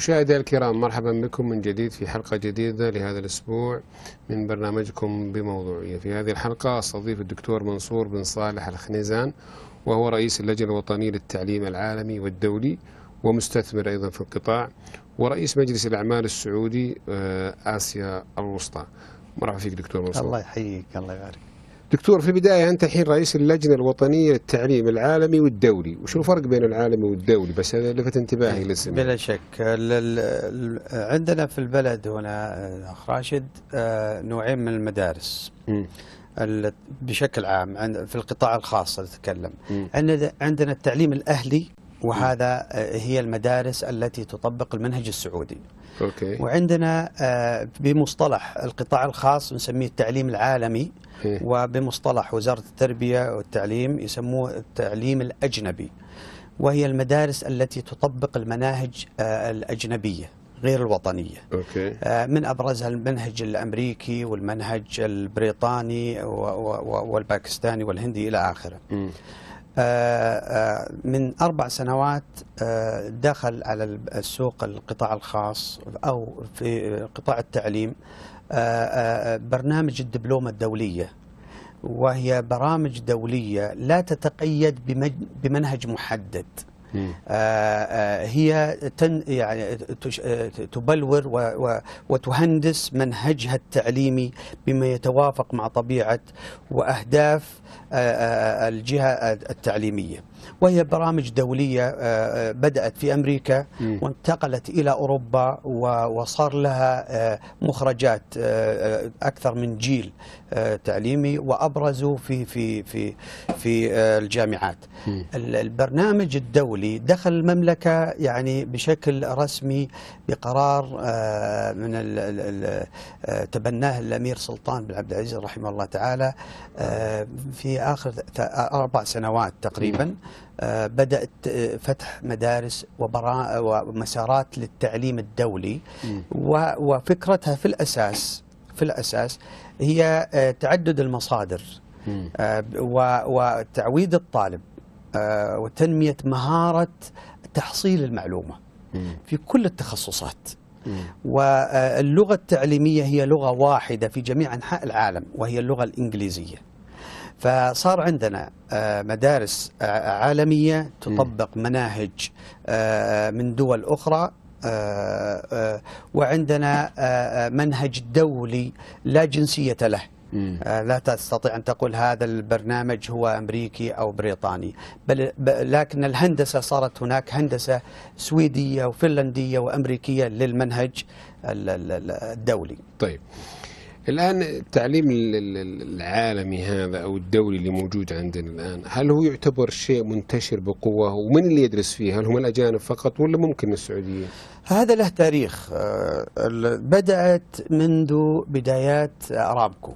مشاهدي الكرام مرحبا بكم من جديد في حلقة جديدة لهذا الأسبوع من برنامجكم بموضوعية في هذه الحلقة أستضيف الدكتور منصور بن صالح الخنيزان وهو رئيس اللجنة الوطنية للتعليم العالمي والدولي ومستثمر أيضا في القطاع ورئيس مجلس الأعمال السعودي آه، آسيا الوسطى مرحبا فيك دكتور منصور الله يحييك الله يبارك دكتور في البداية أنت الحين رئيس اللجنة الوطنية للتعليم العالمي والدولي وشو الفرق بين العالمي والدولي بس هذا لفت انتباهي للاسم بلا شك عندنا في البلد هنا أخ راشد آه، نوعين من المدارس بشكل عام في القطاع الخاص نتكلم عندنا التعليم الأهلي وهذا آه، هي المدارس التي تطبق المنهج السعودي أوكي. وعندنا آه، بمصطلح القطاع الخاص نسميه التعليم العالمي إيه؟ وبمصطلح وزارة التربية والتعليم يسموه التعليم الأجنبي وهي المدارس التي تطبق المناهج آه، الأجنبية غير الوطنية أوكي. آه، من أبرزها المنهج الأمريكي والمنهج البريطاني والباكستاني والهندي إلى آخره آه، آه، من أربع سنوات آه، دخل على السوق القطاع الخاص أو في قطاع التعليم برنامج الدبلومة الدولية وهي برامج دولية لا تتقيد بمنهج محدد آه، آه، هي تن يعني آه، تبلور وتهندس منهجها التعليمي بما يتوافق مع طبيعه واهداف الجهه التعليميه. وهي برامج دولية آه، آه، بدأت في أمريكا وانتقلت إلى أوروبا وصار لها آه، مخرجات أكثر من جيل تعليمي وأبرزوا في في في في الجامعات البرنامج الدولي دخل المملكة يعني بشكل رسمي بقرار من تبناه الأمير سلطان بن عبد العزيز رحمه الله تعالى في آخر أربع سنوات تقريبا آه، بدات آه، فتح مدارس ومسارات للتعليم الدولي وفكرتها في الاساس في الاساس هي آه، تعدد المصادر وتعويد الطالب وتنميه مهاره تحصيل المعلومه في كل التخصصات واللغه التعليميه هي لغه واحده في جميع انحاء العالم وهي اللغه الانجليزيه فصار عندنا آه، مدارس آه، عالمية تطبق مناهج آه، من دول أخرى وعندنا منهج دولي لا جنسية له لا تستطيع أن تقول هذا البرنامج هو أمريكي أو بريطاني بل لكن الهندسة صارت هناك هندسة سويدية وفنلندية وأمريكية للمنهج الدولي طيب الآن التعليم العالمي هذا أو الدولي اللي موجود عندنا الآن هل هو يعتبر شيء منتشر بقوة ومن اللي يدرس فيه هل هم الأجانب فقط ولا ممكن السعوديين هذا له تاريخ آه، بدأت منذ بدايات أرامكو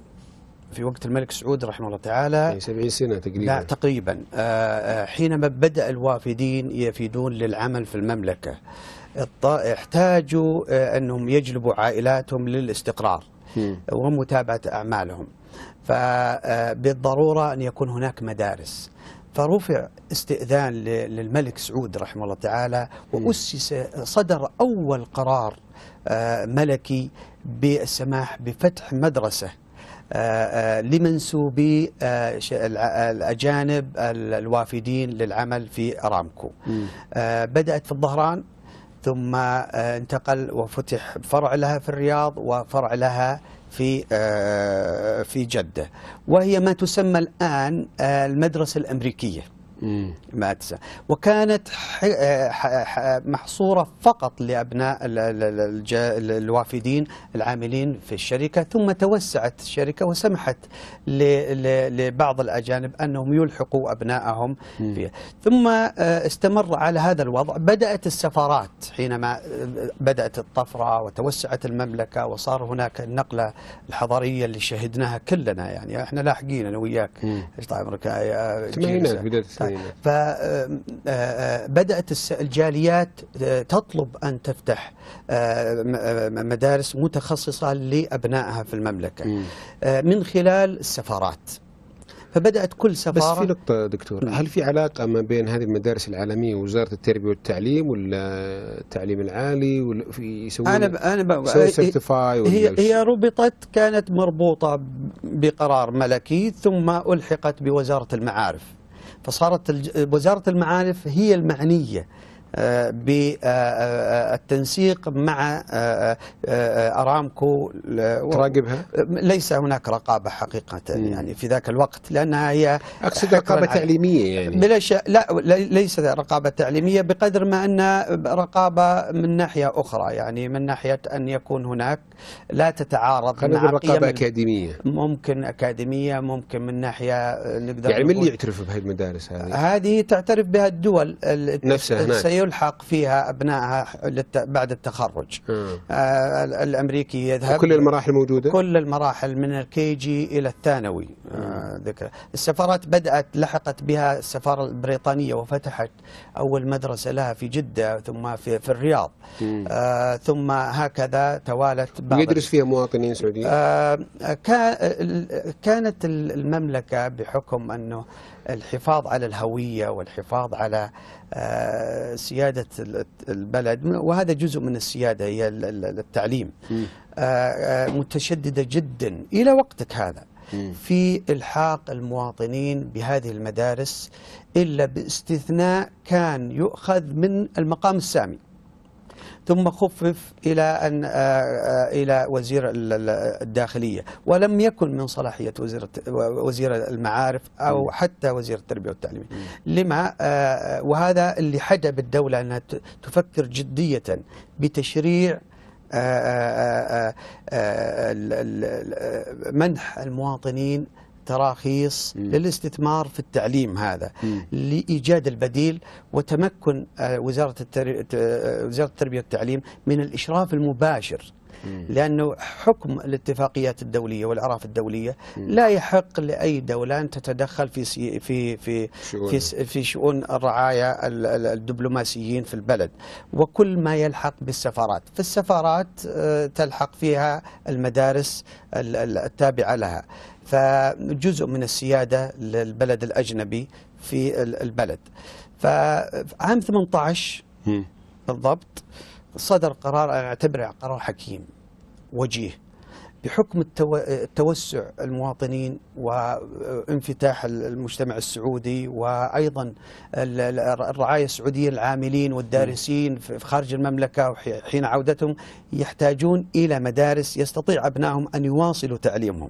في وقت الملك سعود رحمه الله تعالى 70 يعني سنة تقريبا لا تقريبا آه، آه، حينما بدأ الوافدين يفيدون للعمل في المملكة احتاجوا أنهم يجلبوا عائلاتهم للاستقرار ومتابعة أعمالهم فبالضرورة آه، أن يكون هناك مدارس فرفع استئذان للملك سعود رحمه الله تعالى وأسس صدر أول قرار آه، ملكي بالسماح بفتح مدرسة آه، لمنسوبي الأجانب الوافدين للعمل في أرامكو بدأت في الظهران ثم آه، انتقل وفتح فرع لها في الرياض وفرع لها في آه، في جدة وهي ما تسمى الآن آه، المدرسة الأمريكية مادسة وكانت آه، محصورة فقط لأبناء الوافدين العاملين في الشركة ثم توسعت الشركة وسمحت لبعض الأجانب أنهم يلحقوا أبنائهم فيها ثم آه، استمر على هذا الوضع بدأت السفارات حينما آه، بدأت الطفرة وتوسعت المملكة وصار هناك النقلة الحضارية اللي شهدناها كلنا يعني احنا لاحقين أنا وياك طيب عمرك بداية فبدأت آه، آه، آه، الجاليات تطلب أن تفتح مدارس متخصصة لأبنائها في المملكة من خلال السفارات فبدأت كل سفارة بس في نقطة دكتور هل في علاقة ما بين هذه المدارس العالمية ووزارة التربية والتعليم ولا التعليم العالي ولا في يسوون أنا ب... أنا ب... هي هي ربطت كانت مربوطة بقرار ملكي ثم ألحقت بوزارة المعارف فصارت وزارة المعارف هي المعنية آه، بالتنسيق مع آه، آه، أرامكو تراقبها؟ ليس هناك رقابة حقيقة يعني في ذاك الوقت لأنها هي أقصد رقابة تعليمية يعني بلا شك لا ليس رقابة تعليمية بقدر ما أن رقابة من ناحية أخرى يعني من ناحية أن يكون هناك لا تتعارض مع رقابة أكاديمية ممكن أكاديمية ممكن من ناحية نقدر يعني من اللي يعترف بهذه المدارس هذه؟ هذه تعترف بها الدول نفسها هناك يلحق فيها أبنائها بعد التخرج آه الأمريكي يذهب كل المراحل موجودة؟ كل المراحل من الكي جي إلى الثانوي آه السفارات بدأت لحقت بها السفارة البريطانية وفتحت أول مدرسة لها في جدة ثم في, في الرياض آه ثم هكذا توالت بعض يدرس فيها مواطنين سعوديين؟ آه كانت المملكة بحكم أنه الحفاظ على الهوية والحفاظ على آه، سيادة البلد وهذا جزء من السيادة هي التعليم آه، آه، متشددة جدا إلى وقتك هذا في الحاق المواطنين بهذه المدارس الا باستثناء كان يؤخذ من المقام السامي. ثم خفف إلى أن آه، آه، إلى وزير الداخلية ولم يكن من صلاحية وزير وزير المعارف أو حتى وزير التربية والتعليم لما آه، وهذا اللي حجب الدولة أنها تفكر جدية بتشريع منح المواطنين تراخيص م. للاستثمار في التعليم هذا م. لإيجاد البديل وتمكن آه، وزارة, التربية آه، وزارة التربية والتعليم من الإشراف المباشر لأنه حكم الاتفاقيات الدولية والأعراف الدولية لا يحق لأي دولة أن تتدخل في في في في, في شؤون الرعاية الدبلوماسيين في البلد وكل ما يلحق بالسفارات فالسفارات آه، تلحق فيها المدارس التابعة لها فجزء من السيادة للبلد الأجنبي في البلد فعام 18 بالضبط صدر قرار أعتبره قرار حكيم وجيه بحكم التوسع المواطنين وانفتاح المجتمع السعودي وايضا الرعايه السعوديه العاملين والدارسين في خارج المملكه وحين عودتهم يحتاجون الى مدارس يستطيع ابنائهم ان يواصلوا تعليمهم.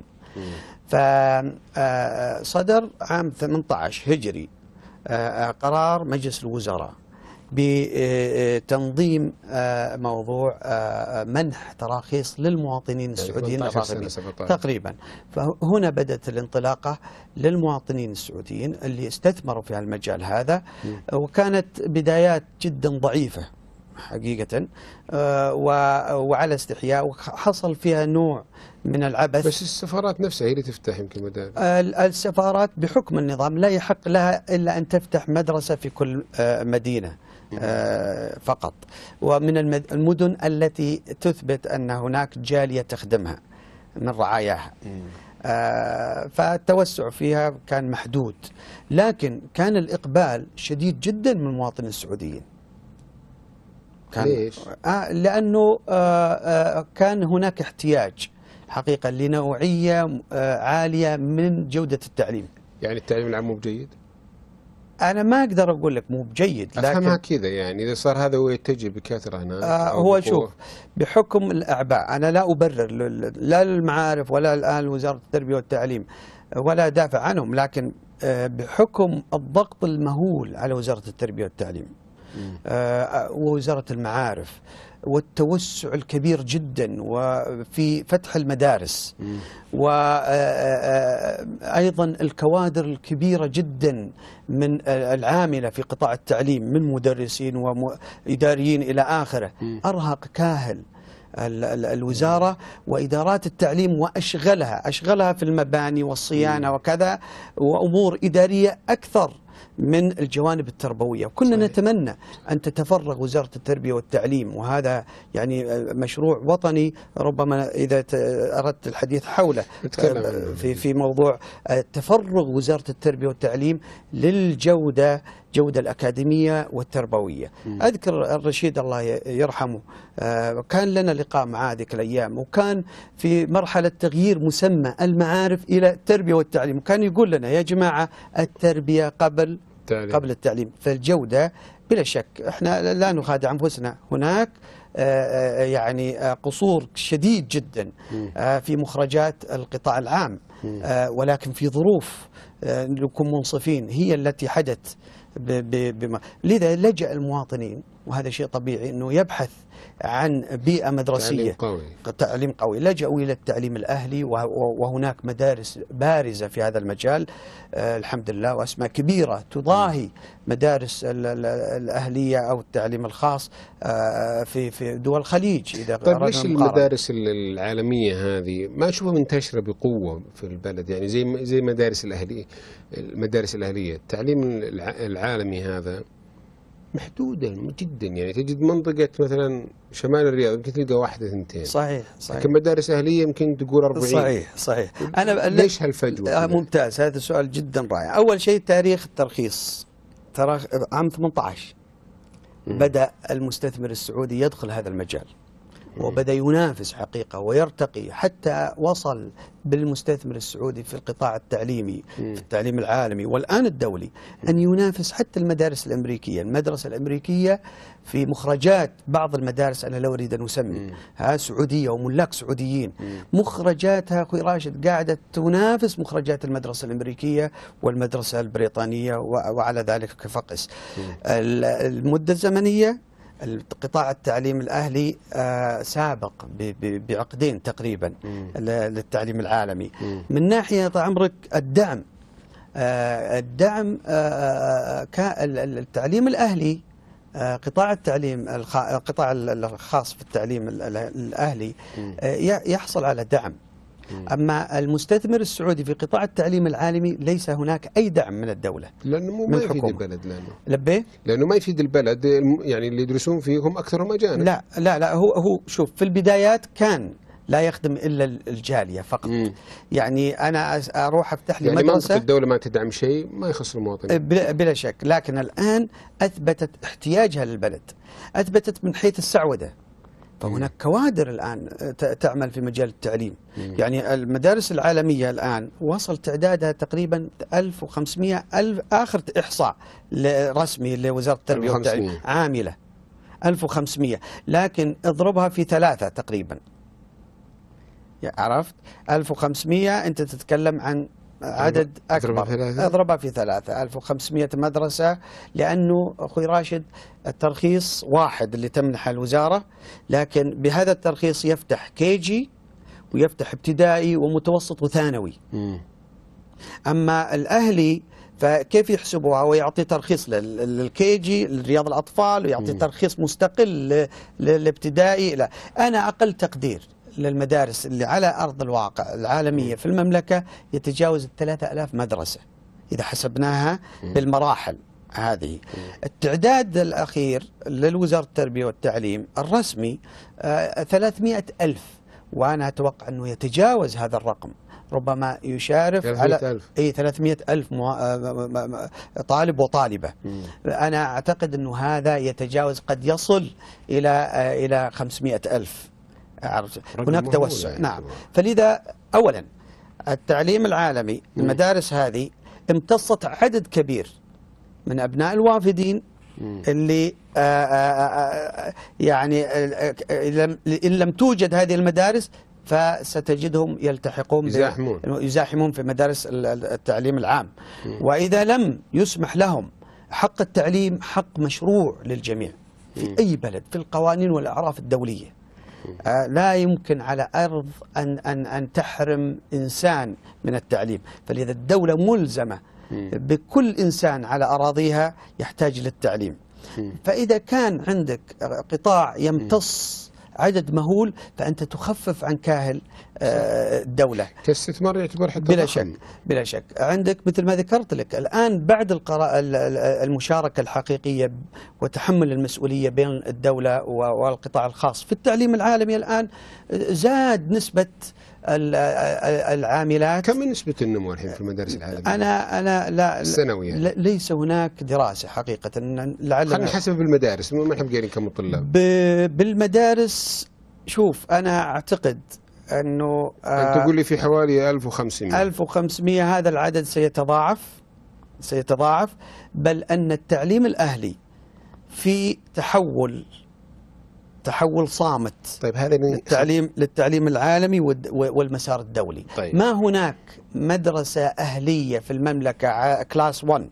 فصدر آه، آه، عام 18 هجري آه، قرار مجلس الوزراء بتنظيم موضوع منح تراخيص للمواطنين يعني السعوديين الراغبين تقريبا فهنا بدأت الانطلاقة للمواطنين السعوديين اللي استثمروا في المجال هذا وكانت بدايات جدا ضعيفة حقيقة آه، وعلى استحياء وحصل فيها نوع من العبث بس السفارات نفسها هي اللي تفتح يمكن مدارس السفارات بحكم النظام لا يحق لها إلا أن تفتح مدرسة في كل آه، مدينة آه، فقط ومن المدن التي تثبت أن هناك جالية تخدمها من رعاياها فالتوسع فيها كان محدود لكن كان الإقبال شديد جدا من المواطنين السعوديين كان ليش؟ آه لأنه آه آه كان هناك احتياج حقيقة لنوعية آه عالية من جودة التعليم يعني التعليم العام مو بجيد انا ما اقدر اقول لك مو بجيد لكن افهمها كذا يعني اذا صار هذا هو يتجه بكثره هناك آه هو شوف بحكم الاعباء انا لا ابرر لا للمعارف ولا الان وزاره التربيه والتعليم ولا دافع عنهم لكن آه، بحكم الضغط المهول على وزاره التربيه والتعليم آه، ووزارة المعارف والتوسع الكبير جدا وفي فتح المدارس وأيضا آه، آه، الكوادر الكبيرة جدا من العاملة في قطاع التعليم من مدرسين وإداريين إلى آخره أرهق كاهل الوزارة وإدارات التعليم وأشغلها أشغلها في المباني والصيانة وكذا وأمور إدارية أكثر من الجوانب التربوية وكنا صحيح. نتمنى أن تتفرغ وزارة التربية والتعليم وهذا يعني مشروع وطني ربما إذا أردت الحديث حوله آه، في, في موضوع آه، تفرغ وزارة التربية والتعليم للجودة الجودة الأكاديمية والتربوية مم. أذكر الرشيد الله يرحمه آه، كان لنا لقاء معاه ذيك الأيام وكان في مرحلة تغيير مسمى المعارف إلى التربية والتعليم وكان يقول لنا يا جماعة التربية قبل التعليم. قبل التعليم فالجودة بلا شك احنا لا نخادع أنفسنا هناك آه، آه، يعني قصور شديد جدا في مخرجات القطاع العام ولكن في ظروف نكون منصفين هي التي حدث بما لذا لجأ المواطنين وهذا شيء طبيعي أنه يبحث عن بيئة مدرسية تعليم قوي, تعليم قوي. لجأوا إلى التعليم الأهلي وهناك مدارس بارزة في هذا المجال آه، الحمد لله وأسماء كبيرة تضاهي مدارس الأهلية أو التعليم الخاص آه، في في دول الخليج إذا طيب ليش المدارس العالمية هذه ما أشوفها منتشرة بقوة في البلد يعني زي زي مدارس الأهلية المدارس الأهلية التعليم العالمي هذا محدوده جدا يعني تجد منطقه مثلا شمال الرياض يمكن تلقى واحده اثنتين صحيح صحيح لكن مدارس اهليه يمكن تقول 40 صحيح صحيح انا ليش هالفجوه؟ آه، ممتاز هذا سؤال جدا رائع اول شيء تاريخ الترخيص ترى عام 18 بدا المستثمر السعودي يدخل هذا المجال وبدأ ينافس حقيقة ويرتقي حتى وصل بالمستثمر السعودي في القطاع التعليمي في التعليم العالمي والآن الدولي أن ينافس حتى المدارس الأمريكية المدرسة الأمريكية في مخرجات بعض المدارس أنا لا أريد أن أسمي ها سعودية وملاك سعوديين مخرجاتها أخوي راشد قاعدة تنافس مخرجات المدرسة الأمريكية والمدرسة البريطانية وعلى ذلك فقس المدة الزمنية القطاع التعليم الأهلي آه، سابق بعقدين تقريبا للتعليم العالمي من ناحية طال عمرك الدعم آه، الدعم آه، التعليم الأهلي قطاع التعليم القطاع الخاص في التعليم الأهلي يحصل على دعم أما المستثمر السعودي في قطاع التعليم العالمي ليس هناك أي دعم من الدولة لأنه مو ما يفيد البلد لأنه لبيه؟ لأنه ما يفيد البلد يعني اللي يدرسون فيه هم أكثرهم أجانب لا لا لا هو هو شوف في البدايات كان لا يخدم الا الجاليه فقط مم. يعني انا اروح افتح لي يعني مدرسه يعني الدوله ما تدعم شيء ما يخص المواطنين إيه، بلا, بلا شك لكن الان اثبتت احتياجها للبلد اثبتت من حيث السعوده فهناك كوادر الآن آه، تعمل في مجال التعليم مم. يعني المدارس العالمية الآن وصل تعدادها تقريبا 1500 ألف آخر إحصاء رسمي لوزارة التربية والتعليم عاملة 1500 لكن اضربها في ثلاثة تقريبا عرفت 1500 أنت تتكلم عن عدد أكبر اضربها في ثلاثة 1500 مدرسة لأنه أخوي راشد الترخيص واحد اللي تمنحه الوزارة لكن بهذا الترخيص يفتح كيجي ويفتح ابتدائي ومتوسط وثانوي أما الأهلي فكيف يحسبوها ويعطي ترخيص للكيجي لرياض الأطفال ويعطي ترخيص مستقل للابتدائي لا أنا أقل تقدير للمدارس اللي على أرض الواقع العالمية في المملكة يتجاوز 3000 مدرسة إذا حسبناها بالمراحل هذه التعداد الأخير للوزارة التربية والتعليم الرسمي 300 آه، ألف وأنا أتوقع أنه يتجاوز هذا الرقم ربما يشارف 300 على ألف. اي 300 ألف مو... آه، آه، طالب وطالبة مم. أنا أعتقد أنه هذا يتجاوز قد يصل إلى إلى 500 ألف أعرف هناك توسع يعني نعم فلذا أولا التعليم العالمي مم. المدارس هذه امتصت عدد كبير من أبناء الوافدين مم. اللي آآ آه، آآ آه، آه، يعني إن لم توجد هذه المدارس فستجدهم يلتحقون يزاحمون يزاحمون في مدارس التعليم العام مم. وإذا لم يسمح لهم حق التعليم حق مشروع للجميع في أي بلد في القوانين والأعراف الدولية آه، لا يمكن على أرض أن, أن, أن تحرم إنسان من التعليم فلذا الدولة ملزمة بكل إنسان على أراضيها يحتاج للتعليم فإذا كان عندك قطاع يمتص عدد مهول فأنت تخفف عن كاهل الدولة كاستثمار يعتبر حتى بلا شك بلا شك عندك مثل ما ذكرت لك الآن بعد المشاركة الحقيقية وتحمل المسؤولية بين الدولة والقطاع الخاص في التعليم العالمي الآن زاد نسبة العاملات كم نسبة النمو الحين في المدارس العالمية؟ أنا أنا لا السنوية. ليس هناك دراسة حقيقة لعل خلينا نحسب بالمدارس ما احنا قايلين كم الطلاب بالمدارس شوف أنا أعتقد انه آه، انت تقول لي في حوالي 1500 1500 هذا العدد سيتضاعف سيتضاعف بل ان التعليم الاهلي في تحول تحول صامت طيب هذا من للتعليم للتعليم العالمي والمسار الدولي طيب. ما هناك مدرسه اهليه في المملكه كلاس 1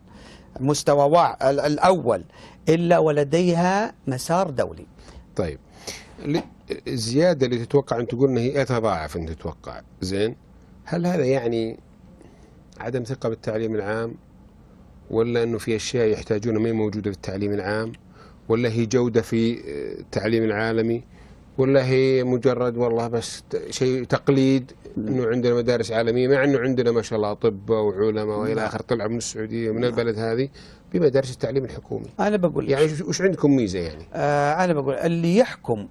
مستوى الاول الا ولديها مسار دولي طيب الزياده اللي تتوقع انت تقول انه يتضاعف انت تتوقع زين هل هذا يعني عدم ثقه بالتعليم العام ولا انه في اشياء يحتاجونها ما موجوده في التعليم العام ولا هي جوده في آه، التعليم العالمي ولا هي مجرد والله بس شيء تقليد انه عندنا مدارس عالميه مع انه عندنا ما شاء الله اطباء وعلماء والى نعم. اخره طلعوا من السعوديه من نعم. البلد هذه بمدارس التعليم الحكومي. انا بقول يعني وش عندكم ميزه يعني؟ آه انا بقول اللي يحكم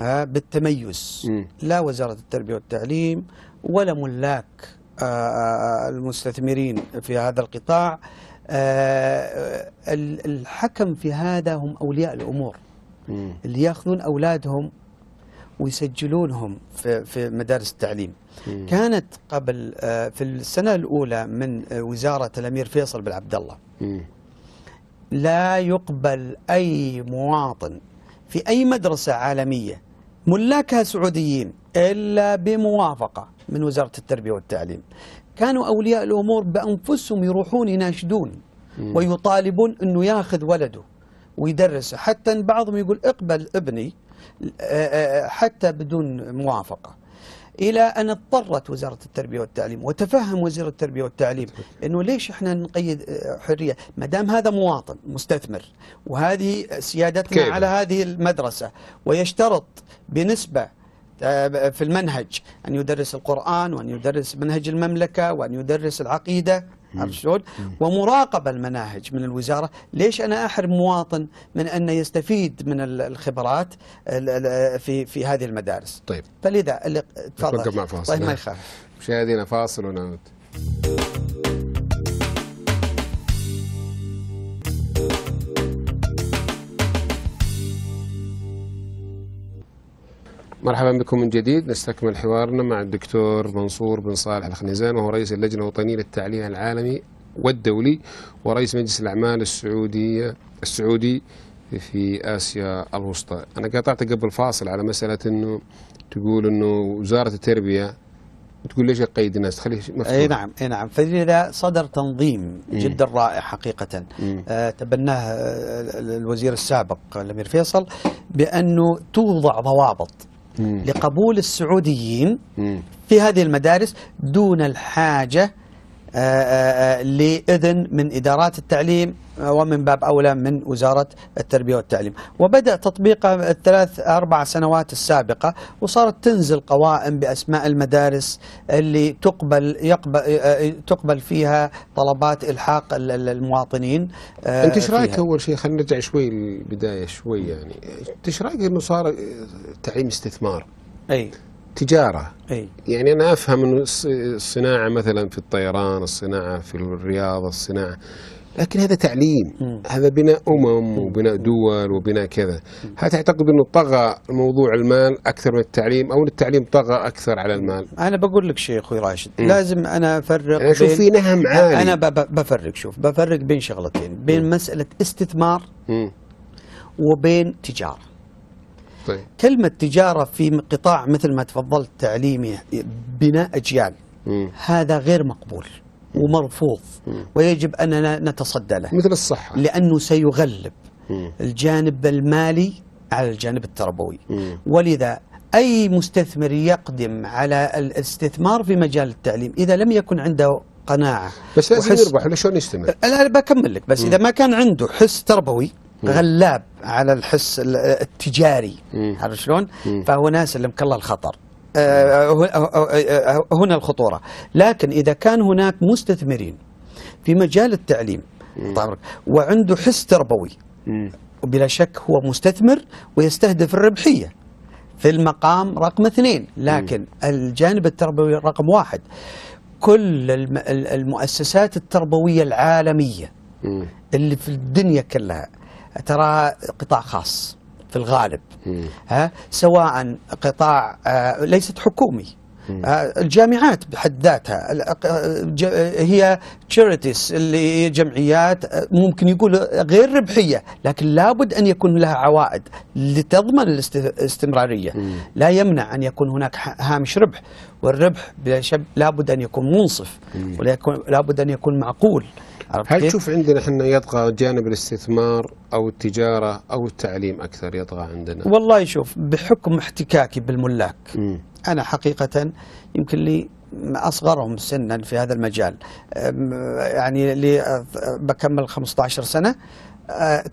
بالتميز لا وزارة التربية والتعليم ولا ملاك آه، آه، المستثمرين في هذا القطاع آه، الحكم في هذا هم أولياء الأمور اللي يأخذون أولادهم ويسجلونهم في مدارس التعليم كانت قبل في السنة الأولى من وزارة الأمير فيصل بن عبد الله لا يقبل أي مواطن في أي مدرسة عالمية ملاكها سعوديين إلا بموافقة من وزارة التربية والتعليم كانوا أولياء الأمور بأنفسهم يروحون يناشدون ويطالبون أنه ياخذ ولده ويدرسه حتى بعضهم يقول اقبل ابني آه، آه، آه، حتى بدون موافقة إلى أن اضطرت وزارة التربية والتعليم وتفهم وزير التربية والتعليم أنه ليش إحنا نقيد آه، حرية ما دام هذا مواطن مستثمر وهذه سيادتنا كيف. على هذه المدرسة ويشترط بنسبة آه، في المنهج أن يدرس القرآن وأن يدرس منهج المملكة وأن يدرس العقيدة عرفت شلون؟ ومراقبه المناهج من الوزاره، ليش انا احرم مواطن من ان يستفيد من الخبرات في في هذه المدارس؟ طيب فلذا تفضل مع فاصل ما يخالف مشاهدينا فاصل ونعود مرحبا بكم من جديد نستكمل حوارنا مع الدكتور منصور بن صالح الخنيزان وهو رئيس اللجنة الوطنية للتعليم العالمي والدولي ورئيس مجلس الأعمال السعودية السعودي في آسيا الوسطى أنا قطعت قبل فاصل على مسألة أنه تقول أنه وزارة التربية تقول ليش قيد الناس تخليه مفتوح اي نعم اي نعم فلذا صدر تنظيم مم. جدا رائع حقيقه آه تبناه آه، الوزير السابق الامير فيصل بانه توضع ضوابط لقبول السعوديين في هذه المدارس دون الحاجة آه، آه، آه، لإذن من إدارات التعليم ومن باب أولى من وزارة التربية والتعليم وبدأ تطبيقه الثلاث أربع سنوات السابقة وصارت تنزل قوائم بأسماء المدارس اللي تقبل يقبل تقبل فيها طلبات إلحاق المواطنين أنت إيش رأيك أول شيء خلينا نرجع شوي للبداية شوي يعني أنت إيش رأيك أنه صار تعليم استثمار أي تجاره أي. يعني انا افهم انه الصناعه مثلا في الطيران الصناعه في الرياضه الصناعه لكن هذا تعليم م. هذا بناء امم وبناء دول وبناء كذا هل تعتقد انه طغى موضوع المال اكثر من التعليم او التعليم طغى اكثر على المال انا بقول لك شيء اخوي راشد م. لازم انا افرق انا اشوف في نهم عالي انا بفرق شوف بفرق بين شغلتين بين م. مساله استثمار م. وبين تجاره طيب. كلمة تجارة في قطاع مثل ما تفضلت تعليمي بناء أجيال مم. هذا غير مقبول ومرفوض مم. ويجب أننا نتصدى له مثل الصحة لأنه سيغلب مم. الجانب المالي على الجانب التربوي مم. ولذا أي مستثمر يقدم على الاستثمار في مجال التعليم إذا لم يكن عنده قناعة بس لازم يربح ولا شلون يستمر؟ أنا بكمل لك بس مم. إذا ما كان عنده حس تربوي غلاب على الحس التجاري عارف شلون؟ فهو ناس سلمك الله الخطر آه، آه، آه، هنا الخطورة لكن إذا كان هناك مستثمرين في مجال التعليم وعنده حس تربوي وبلا شك هو مستثمر ويستهدف الربحية في المقام رقم اثنين لكن الجانب التربوي رقم واحد كل المؤسسات التربوية العالمية اللي في الدنيا كلها ترى قطاع خاص في الغالب ها سواء قطاع آه، ليست حكومي آه، الجامعات بحد ذاتها هي تشيريتيز اللي جمعيات آه، ممكن يقول غير ربحيه لكن لابد ان يكون لها عوائد لتضمن الاستمراريه لا يمنع ان يكون هناك هامش ربح والربح لابد ان يكون منصف ولابد ان يكون معقول هل تشوف عندنا احنا يطغى جانب الاستثمار او التجاره او التعليم اكثر يطغى عندنا؟ والله شوف بحكم احتكاكي بالملاك م. انا حقيقه يمكن لي اصغرهم سنا في هذا المجال يعني لي بكمل 15 سنه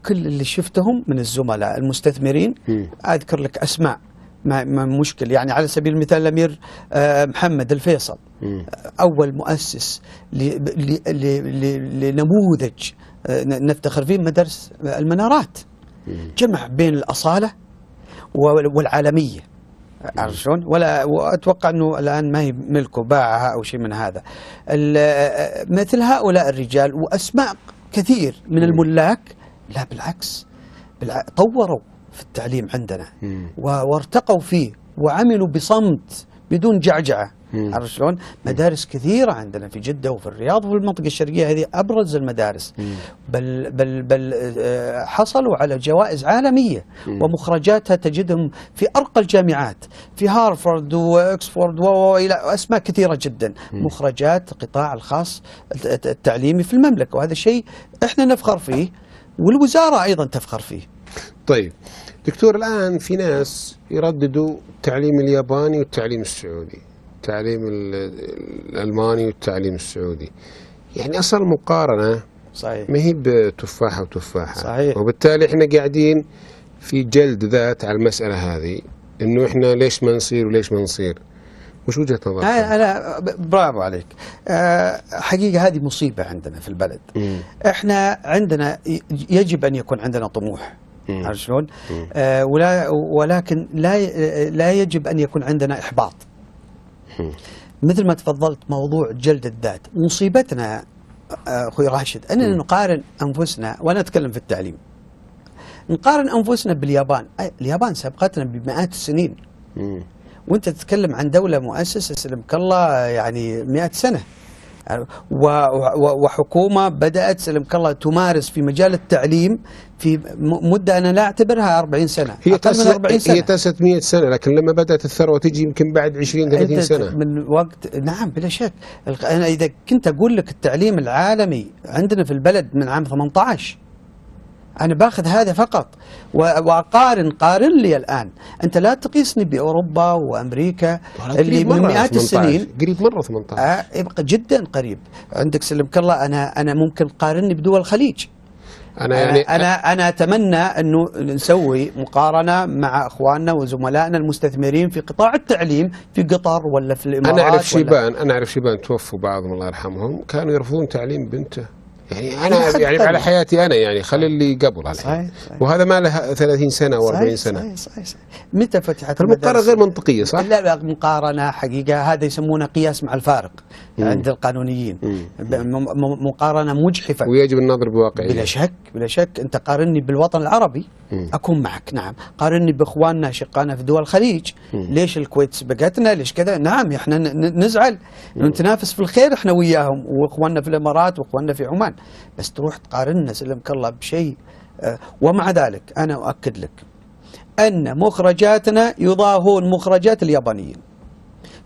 كل اللي شفتهم من الزملاء المستثمرين م. اذكر لك اسماء ما مشكل يعني على سبيل المثال الامير آه، محمد الفيصل اول مؤسس لنموذج آه، نفتخر فيه مدارس المنارات جمع بين الاصاله والعالميه عرفت شلون؟ ولا واتوقع انه الان ما هي ملكه باعها او شيء من هذا. آه، مثل هؤلاء الرجال واسماء كثير من الملاك لا بالعكس طوروا في التعليم عندنا وارتقوا فيه وعملوا بصمت بدون جعجعه عرفت شلون؟ مدارس كثيره عندنا في جده وفي الرياض وفي المنطقه الشرقيه هذه ابرز المدارس بل بل بل آه، حصلوا على جوائز عالميه ومخرجاتها تجدهم في ارقى الجامعات في هارفرد واكسفورد والى اسماء كثيره جدا مخرجات القطاع الخاص التعليمي في المملكه وهذا شيء احنا نفخر فيه والوزاره ايضا تفخر فيه. طيب دكتور الآن في ناس يرددوا التعليم الياباني والتعليم السعودي التعليم الألماني والتعليم السعودي يعني أصل المقارنة صحيح ما هي بتفاحة وتفاحة صحيح وبالتالي احنا قاعدين في جلد ذات على المسألة هذه انه احنا ليش ما نصير وليش ما نصير وش وجهة نظرك؟ أنا, أنا برافو عليك أه حقيقة هذه مصيبة عندنا في البلد م. احنا عندنا يجب أن يكون عندنا طموح عارف شلون؟ آه، ولا ولكن لا آه، لا يجب ان يكون عندنا احباط. مم. مثل ما تفضلت موضوع جلد الذات، مصيبتنا آه، اخوي راشد اننا نقارن انفسنا وانا اتكلم في التعليم. نقارن انفسنا باليابان، اليابان سبقتنا بمئات السنين. مم. وانت تتكلم عن دوله مؤسسه سلمك الله يعني 100 سنه. وحكومة بدأت سلمك الله تمارس في مجال التعليم في مدة أنا لا أعتبرها 40 سنة هي تاسة 40 سنة هي تاسة 100 سنة لكن لما بدأت الثروة تجي يمكن بعد 20 30 سنة من وقت نعم بلا شك أنا إذا كنت أقول لك التعليم العالمي عندنا في البلد من عام 18 أنا باخذ هذا فقط وأقارن قارن لي الآن أنت لا تقيسني بأوروبا وأمريكا اللي من مئات السنين قريب مرة 18 آه جدا قريب عندك سلمك الله أنا أنا ممكن قارني بدول الخليج أنا يعني أنا أنا أتمنى أنه نسوي مقارنة مع إخواننا وزملائنا المستثمرين في قطاع التعليم في قطر ولا في الإمارات أنا أعرف شيبان أنا أعرف شيبان توفوا بعضهم الله يرحمهم كانوا يرفضون تعليم بنته يعني انا يعني طيب. على حياتي انا يعني خلي طيب. اللي قبل على صحيح, صحيح وهذا ما له 30 سنه و40 سنه صحيح صحيح, صحيح متى فتحت المقارنه غير منطقيه صح؟ لا لا مقارنه حقيقه هذا يسمونه قياس مع الفارق مم. عند القانونيين مقارنه مجحفه ويجب النظر بواقعيه بلا شك بلا شك انت قارني بالوطن العربي مم. اكون معك نعم قارني باخواننا اشقائنا في دول الخليج مم. ليش الكويت سبقتنا ليش كذا نعم احنا نزعل نتنافس في الخير احنا وياهم واخواننا في الامارات واخواننا في عمان بس تروح تقارننا سلمك الله بشيء آه، ومع ذلك أنا أؤكد لك أن مخرجاتنا يضاهون مخرجات اليابانيين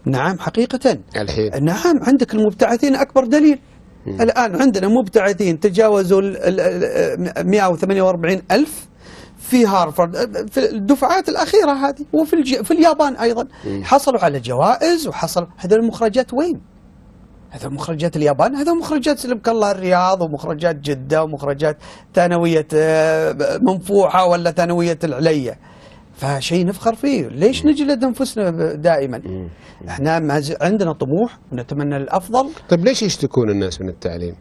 نعم حقيقة الحين نعم عندك المبتعثين أكبر دليل م. الآن عندنا مبتعثين تجاوزوا 148 ألف في هارفرد آه، في الدفعات الأخيرة هذه وفي في اليابان أيضا م. حصلوا على جوائز وحصل هذول المخرجات وين؟ هذا مخرجات اليابان هذا مخرجات سلمك الله الرياض ومخرجات جدة ومخرجات ثانوية آه، منفوحة ولا ثانوية العلية فشيء نفخر فيه ليش نجلد انفسنا دائما احنا عندنا طموح ونتمنى الافضل طيب ليش يشتكون الناس من التعليم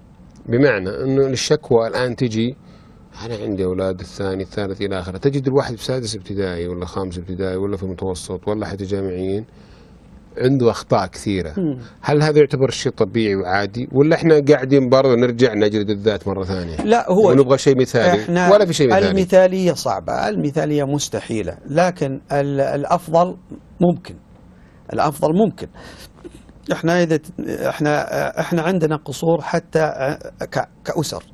بمعنى انه الشكوى الان تجي انا عندي اولاد الثاني الثالث الى اخره تجد الواحد في سادس ابتدائي ولا خامس ابتدائي ولا في متوسط ولا حتى جامعيين عنده اخطاء كثيره مم. هل هذا يعتبر شيء طبيعي وعادي ولا احنا قاعدين برضه نرجع نجلد الذات مره ثانيه لا هو ونبغى شيء مثالي احنا ولا في شيء مثالي المثاليه صعبه المثاليه مستحيله لكن الافضل ممكن الافضل ممكن احنا اذا احنا احنا عندنا قصور حتى كاسر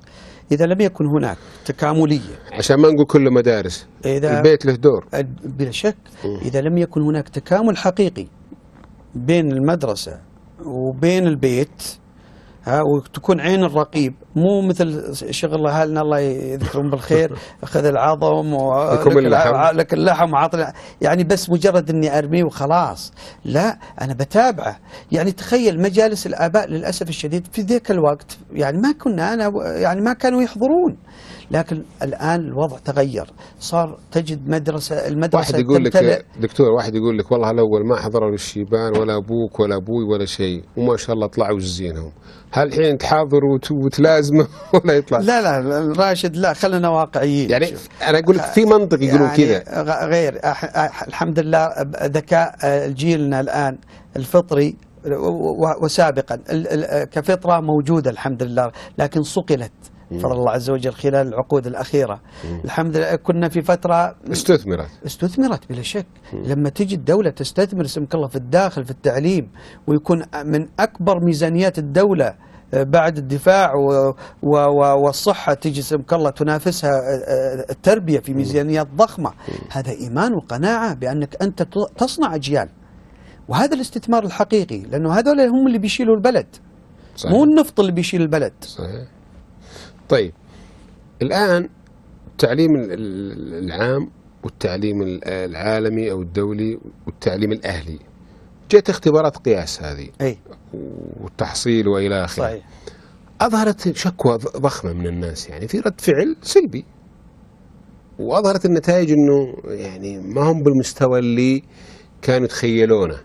اذا لم يكن هناك تكامليه عشان ما نقول كله مدارس إذا البيت له دور بلا شك اذا لم يكن هناك تكامل حقيقي بين المدرسة وبين البيت ها وتكون عين الرقيب مو مثل شغل اهلنا الله يذكرهم بالخير اخذ العظم ولك اللحم لك اللحم وعطل يعني بس مجرد اني ارميه وخلاص لا انا بتابعه يعني تخيل مجالس الاباء للاسف الشديد في ذاك الوقت يعني ما كنا انا يعني ما كانوا يحضرون لكن الآن الوضع تغير صار تجد مدرسة المدرسة واحد يقول لك دكتور واحد يقول لك والله الأول ما حضروا الشيبان ولا أبوك ولا أبوي ولا شيء وما شاء الله طلعوا زينهم هل الحين تحاضر وتلازمه ولا يطلع لا لا راشد لا خلينا واقعيين يعني شوف. أنا أقول لك في منطق يقولون يعني كذا غير الحمد لله ذكاء آه، جيلنا الآن الفطري وسابقا كفطرة موجودة الحمد لله لكن صقلت فرض الله عز وجل خلال العقود الأخيرة مم. الحمد لله كنا في فترة استثمرت استثمرت بلا شك مم. لما تجي الدولة تستثمر اسمك الله في الداخل في التعليم ويكون من أكبر ميزانيات الدولة آه، بعد الدفاع و و و والصحة تجي اسمك الله تنافسها آه، آه، التربية في ميزانيات ضخمة مم. هذا إيمان وقناعة بأنك أنت تصنع أجيال وهذا الاستثمار الحقيقي لأنه هذول هم اللي بيشيلوا البلد صحيح. مو النفط اللي بيشيل البلد صحيح. طيب الآن التعليم العام والتعليم العالمي أو الدولي والتعليم الأهلي جت اختبارات قياس هذه أي والتحصيل وإلى آخره صحيح أظهرت شكوى ضخمة من الناس يعني في رد فعل سلبي وأظهرت النتائج أنه يعني ما هم بالمستوى اللي كانوا يتخيلونه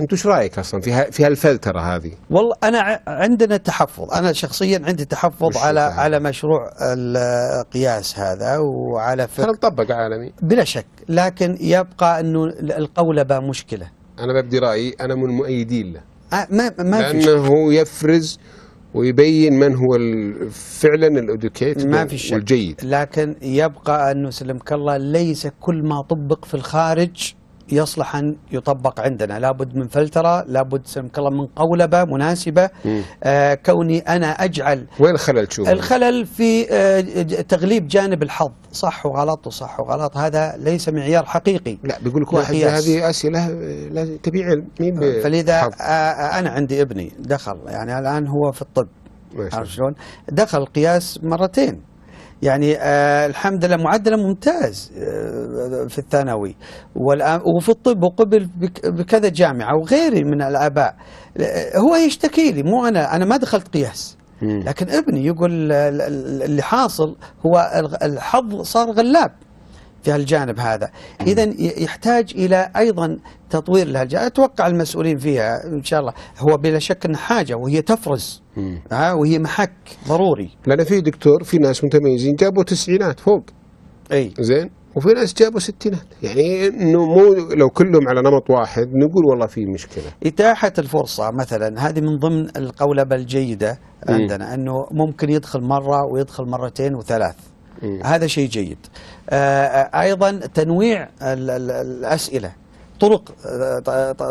انت ايش رايك اصلا في في هالفلتره هذه؟ والله انا عندنا تحفظ، انا شخصيا عندي تحفظ على على مشروع القياس هذا وعلى فكره نطبق عالمي بلا شك، لكن يبقى انه القولبه مشكله. انا ببدي رايي انا من المؤيدين له. أه ما ما لانه في يفرز ويبين من هو فعلا الادوكيت ما في شك والجيد لكن يبقى انه سلمك الله ليس كل ما طبق في الخارج يصلح أن يطبق عندنا لابد من فلترة لابد سمك الله من قولبة مناسبة آه كوني أنا أجعل وين الخلل تشوفه؟ الخلل في آه تغليب جانب الحظ صح وغلط وصح وغلط هذا ليس معيار حقيقي لا بيقول لك واحد هذه أسئلة تبيع علم فلذا آه،, آه أنا عندي ابني دخل يعني الآن هو في الطب عرفت شلون؟ دخل قياس مرتين يعني آه الحمد لله معدله ممتاز آه في الثانوي والآن وفي الطب وقبل بكذا جامعه وغيري من الاباء آه، هو يشتكي لي مو انا انا ما دخلت قياس لكن ابني يقول اللي حاصل هو الحظ صار غلاب في هالجانب هذا إذا يحتاج إلى أيضا تطوير لهالجانب أتوقع المسؤولين فيها إن شاء الله هو بلا شك حاجة وهي تفرز ها وهي محك ضروري لان في دكتور في ناس متميزين جابوا تسعينات فوق اي زين وفي ناس جابوا ستينات يعني انه مو لو كلهم على نمط واحد نقول والله في مشكله اتاحه الفرصه مثلا هذه من ضمن القولبه الجيده عندنا إيه؟ انه ممكن يدخل مره ويدخل مرتين وثلاث إيه؟ هذا شيء جيد آه، آه، ايضا تنويع الاسئله طرق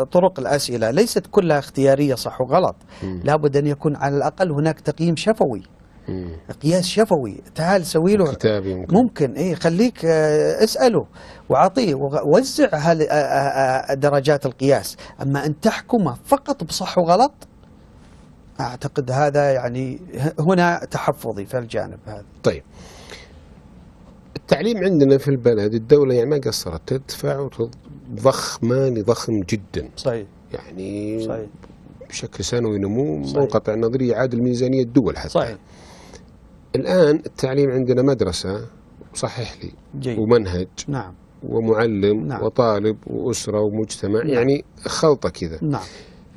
طرق الأسئلة ليست كلها اختيارية صح وغلط لابد أن يكون على الأقل هناك تقييم شفوي مم. قياس شفوي تعال سوي له كتابي ممكن, ممكن اي خليك آه، اساله واعطيه ووزع آه، آه، درجات القياس اما ان تحكمه فقط بصح وغلط اعتقد هذا يعني هنا تحفظي في الجانب هذا طيب التعليم عندنا في البلد الدولة يعني ما قصرت تدفع ضخ مالي ضخم جدا صحيح يعني صحيح بشكل سنوي نمو منقطع نظري يعادل ميزانية الدول حتى صحيح الآن التعليم عندنا مدرسة صحح لي جيد. ومنهج نعم ومعلم نعم. وطالب وأسرة ومجتمع نعم. يعني خلطة كذا نعم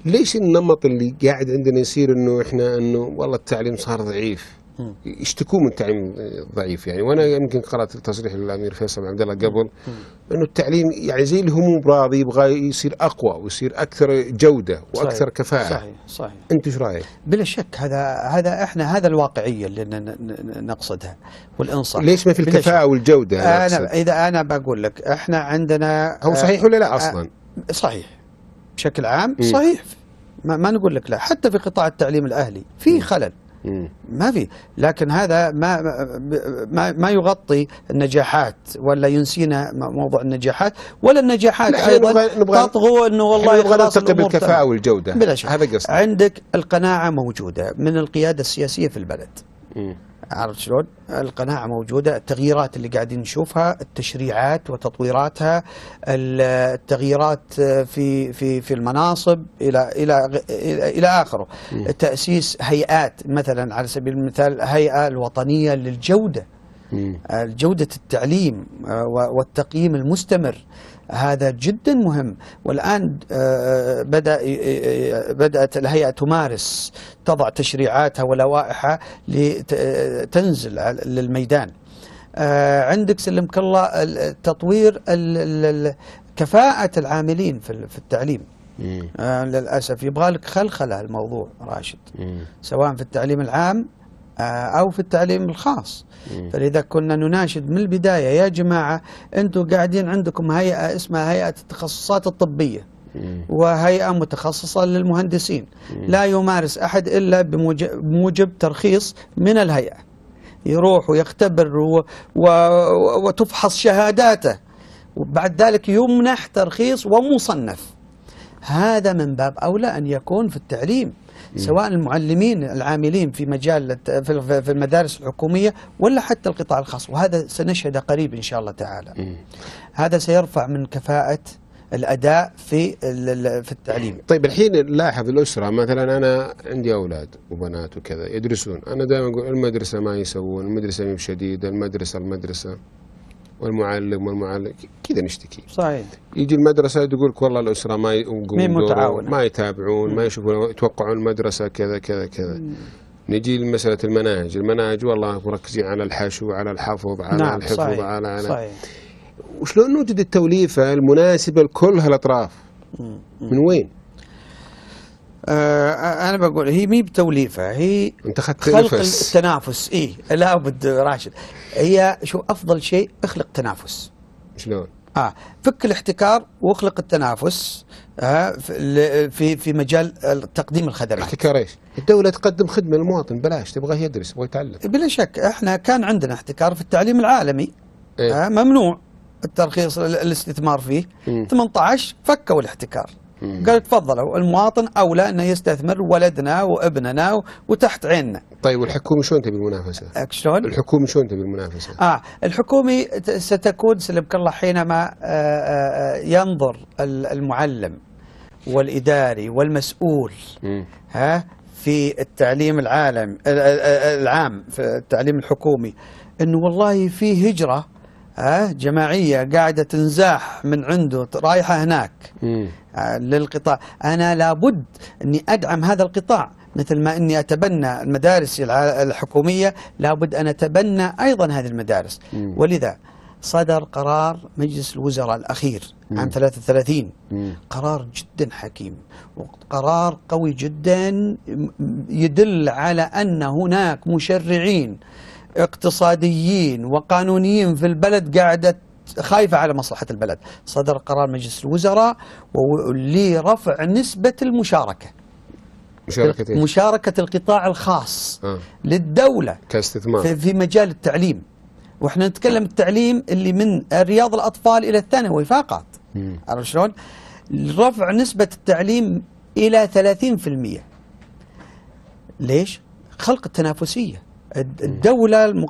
ليش النمط اللي قاعد عندنا يصير انه احنا انه والله التعليم صار ضعيف يشتكون من تعليم ضعيف يعني وانا يمكن قرات تصريح الامير فيصل عبد الله قبل انه التعليم يعني زي الهموم راضي يبغى يصير اقوى ويصير اكثر جوده واكثر صحيح كفاءه صحيح صحيح انت ايش رايك؟ بلا شك هذا هذا احنا هذا الواقعيه اللي نقصدها والانصاف ليش ما في الكفاءه والجوده انا أقصد. اذا انا بقول لك احنا عندنا هو صحيح ولا لا آه، اصلا؟ صحيح بشكل عام صحيح ما, ما نقول لك لا حتى في قطاع التعليم الاهلي في خلل ما في لكن هذا ما ما ما يغطي النجاحات ولا ينسينا موضوع النجاحات ولا النجاحات ايضا تطغو انه والله نبغى نلتقي بالكفاءه والجوده بلا شك هذا قصدي عندك القناعه موجوده من القياده السياسيه في البلد م. عرفت شلون؟ القناعة موجودة، التغييرات اللي قاعدين نشوفها، التشريعات وتطويراتها، التغييرات في في في المناصب إلى إلى إلى, إلى آخره. تأسيس هيئات مثلا على سبيل المثال هيئة الوطنية للجودة. آه، جودة التعليم آه، والتقييم المستمر هذا جدا مهم والآن آه، آه، بدأ آه، بدأت الهيئة تمارس تضع تشريعاتها ولوائحها لتنزل للميدان عندك سلمك الله تطوير كفاءة العاملين في التعليم آه للأسف يبغى لك خلخلة الموضوع راشد سواء في التعليم العام آه، أو في التعليم الخاص فلذا كنا نناشد من البداية يا جماعة أنتم قاعدين عندكم هيئة اسمها هيئة التخصصات الطبية وهيئة متخصصة للمهندسين لا يمارس أحد إلا بموجب ترخيص من الهيئة يروح ويختبر و... و... وتفحص شهاداته وبعد ذلك يمنح ترخيص ومصنف هذا من باب أولى أن يكون في التعليم سواء المعلمين العاملين في مجال في المدارس الحكومية ولا حتى القطاع الخاص وهذا سنشهد قريب إن شاء الله تعالى هذا سيرفع من كفاءة الاداء في في التعليم. طيب الحين لاحظ الاسره مثلا انا عندي اولاد وبنات وكذا يدرسون، انا دائما اقول المدرسه ما يسوون، المدرسه مش شديده، المدرسه المدرسه والمعلم والمعلم كذا نشتكي صحيح يجي المدرسه تقول لك والله الاسره ما يقومون متعاونة ما يتابعون ما يشوفون يتوقعون المدرسه كذا كذا كذا نجي لمساله المناهج، المناهج والله مركزين على الحشو على الحفظ على نعم الحفظ صحيح على على صحيح وشلون نوجد التوليفه المناسبه لكل هالاطراف؟ من وين؟ آه انا بقول هي مي بتوليفه هي انت خلق التنافس اي لابد راشد هي شو افضل شيء اخلق تنافس شلون؟ اه فك الاحتكار واخلق التنافس آه في في مجال تقديم الخدمات احتكار ايش؟ الدولة تقدم خدمة للمواطن بلاش تبغى يدرس يبغى يتعلم بلا شك احنا كان عندنا احتكار في التعليم العالمي إيه؟ آه ممنوع الترخيص الاستثمار فيه م. 18 فكوا الاحتكار قال تفضلوا المواطن اولى انه يستثمر ولدنا وابننا وتحت عيننا. طيب والحكومه شلون تبي المنافسه؟ شلون؟ الحكومه شلون تبي المنافسه؟ اه الحكومه ستكون سلمك الله حينما آه، آه، ينظر المعلم والاداري والمسؤول ها في التعليم العالم العام في التعليم الحكومي انه والله في هجره جماعية قاعدة تنزاح من عنده رايحة هناك آه، للقطاع أنا لابد أني أدعم هذا القطاع مثل ما أني أتبنى المدارس الحكومية لابد أن أتبنى أيضا هذه المدارس ولذا صدر قرار مجلس الوزراء الأخير عام 33 قرار جدا حكيم وقرار قوي جدا يدل على أن هناك مشرعين اقتصاديين وقانونيين في البلد قاعدة خايفة على مصلحة البلد صدر قرار مجلس الوزراء لرفع نسبة المشاركة مشاركة, إيه؟ مشاركة القطاع الخاص آه. للدولة كاستثمار في, في مجال التعليم واحنا نتكلم التعليم اللي من رياض الأطفال إلى الثانوي فقط عرفت شلون؟ رفع نسبة التعليم إلى 30% ليش؟ خلق التنافسية الدولة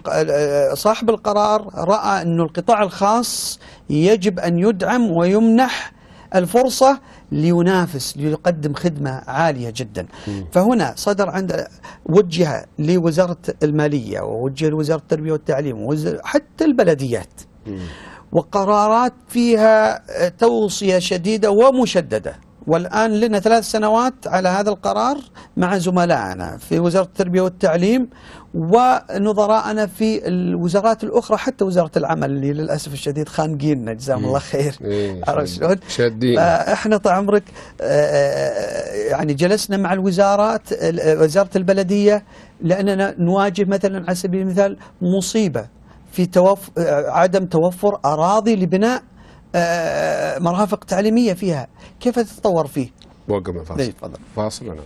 صاحب القرار رأى أن القطاع الخاص يجب أن يدعم ويمنح الفرصة لينافس ليقدم خدمة عالية جدا فهنا صدر عند وجه لوزارة المالية ووجه لوزارة التربية والتعليم حتى البلديات وقرارات فيها توصية شديدة ومشددة والآن لنا ثلاث سنوات على هذا القرار مع زملائنا في وزارة التربية والتعليم ونظراءنا في الوزارات الأخرى حتى وزارة العمل اللي للأسف الشديد خانقيننا جزاهم الله خير إيه، عرفت شلون؟ احنا طال عمرك آه، آه، يعني جلسنا مع الوزارات آه، وزارة البلدية لأننا نواجه مثلا على سبيل المثال مصيبة في توف... عدم توفر أراضي لبناء آه، مرافق تعليمية فيها كيف تتطور فيه وقم فاصل إيه، فاصل أنا.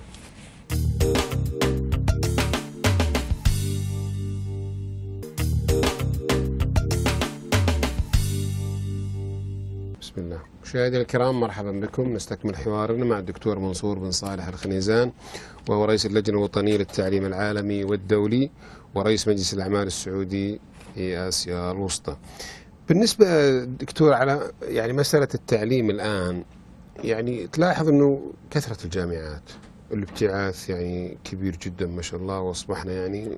بسم الله مشاهدينا الكرام مرحبا بكم نستكمل حوارنا مع الدكتور منصور بن صالح الخنيزان وهو رئيس اللجنة الوطنية للتعليم العالمي والدولي ورئيس مجلس الأعمال السعودي في آسيا الوسطى بالنسبة دكتور على يعني مسألة التعليم الآن يعني تلاحظ أنه كثرة الجامعات الابتعاث يعني كبير جدا ما شاء الله واصبحنا يعني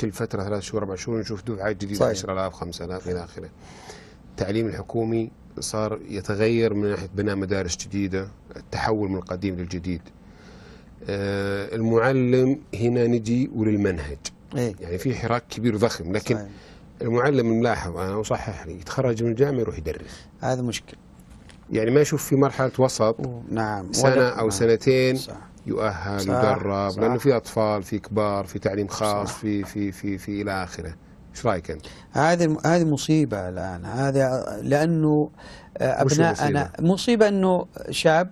كل فتره ثلاث شهور اربع شهور نشوف دفعات جديده 10000 5000 الى اخره. التعليم الحكومي صار يتغير من ناحيه بناء مدارس جديده، التحول من القديم للجديد. آه المعلم هنا نجي وللمنهج. إيه؟ يعني في حراك كبير ضخم لكن صحيح. المعلم ملاحظ انا وصحح لي يتخرج من الجامعه يروح يدرس هذا مشكل يعني ما يشوف في مرحله وسط نعم سنه او نعم. سنتين صح. يؤهل صح. يدرب لانه في اطفال في كبار في تعليم خاص صح. في في في في الى اخره ايش رايك انت؟ هذه هذه مصيبه الان هذا لانه آه، ابنائنا مصيبه, مصيبة انه شاب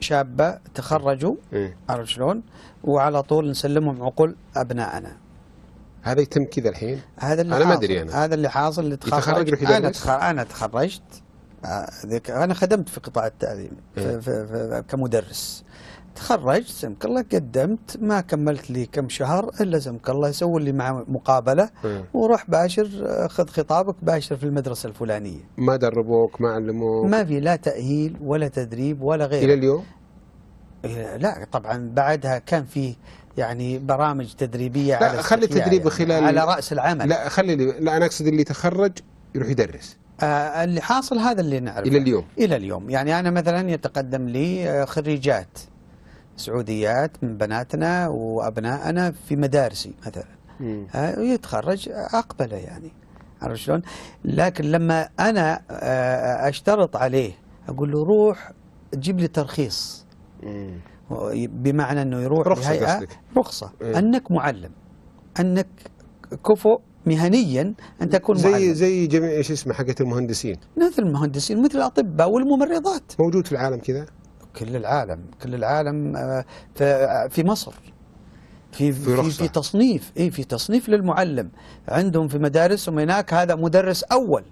شابه تخرجوا إيه؟ عرفت شلون؟ وعلى طول نسلمهم عقول ابنائنا هذا يتم كذا الحين هذا اللي انا ما ادري انا هذا اللي حاصل اللي تخرج انا انا تخرجت آه، انا خدمت في قطاع التعليم في... إيه. في... في... كمدرس تخرجت سمك الله قدمت ما كملت لي كم شهر الا سمك الله يسوي لي مع مقابله م. إيه. وروح باشر خذ خطابك باشر في المدرسه الفلانيه ما دربوك ما علموك ما في لا تاهيل ولا تدريب ولا غيره الى اليوم لا طبعا بعدها كان فيه يعني برامج تدريبيه لا على خلي التدريب يعني خلال على راس العمل لا خلي لا انا اقصد اللي تخرج يروح يدرس آه اللي حاصل هذا اللي نعرفه الى اليوم الى اليوم يعني انا مثلا يتقدم لي آه، خريجات سعوديات من بناتنا وابنائنا في مدارسي مثلا آه يتخرج اقبله يعني عرفت شلون؟ لكن لما انا آه اشترط عليه اقول له روح جيب لي ترخيص مم. بمعنى أنه يروح رخصة قصدك رخصة إيه؟ أنك معلم أنك كفؤ مهنيا ان تكون زي معلم. زي جميع ايش اسمه حقت المهندسين مثل المهندسين مثل الاطباء والممرضات موجود في العالم كذا كل العالم كل العالم آه، آه، في مصر في في, رخصة. في, في تصنيف اي في تصنيف للمعلم عندهم في مدارسهم هناك هذا مدرس اول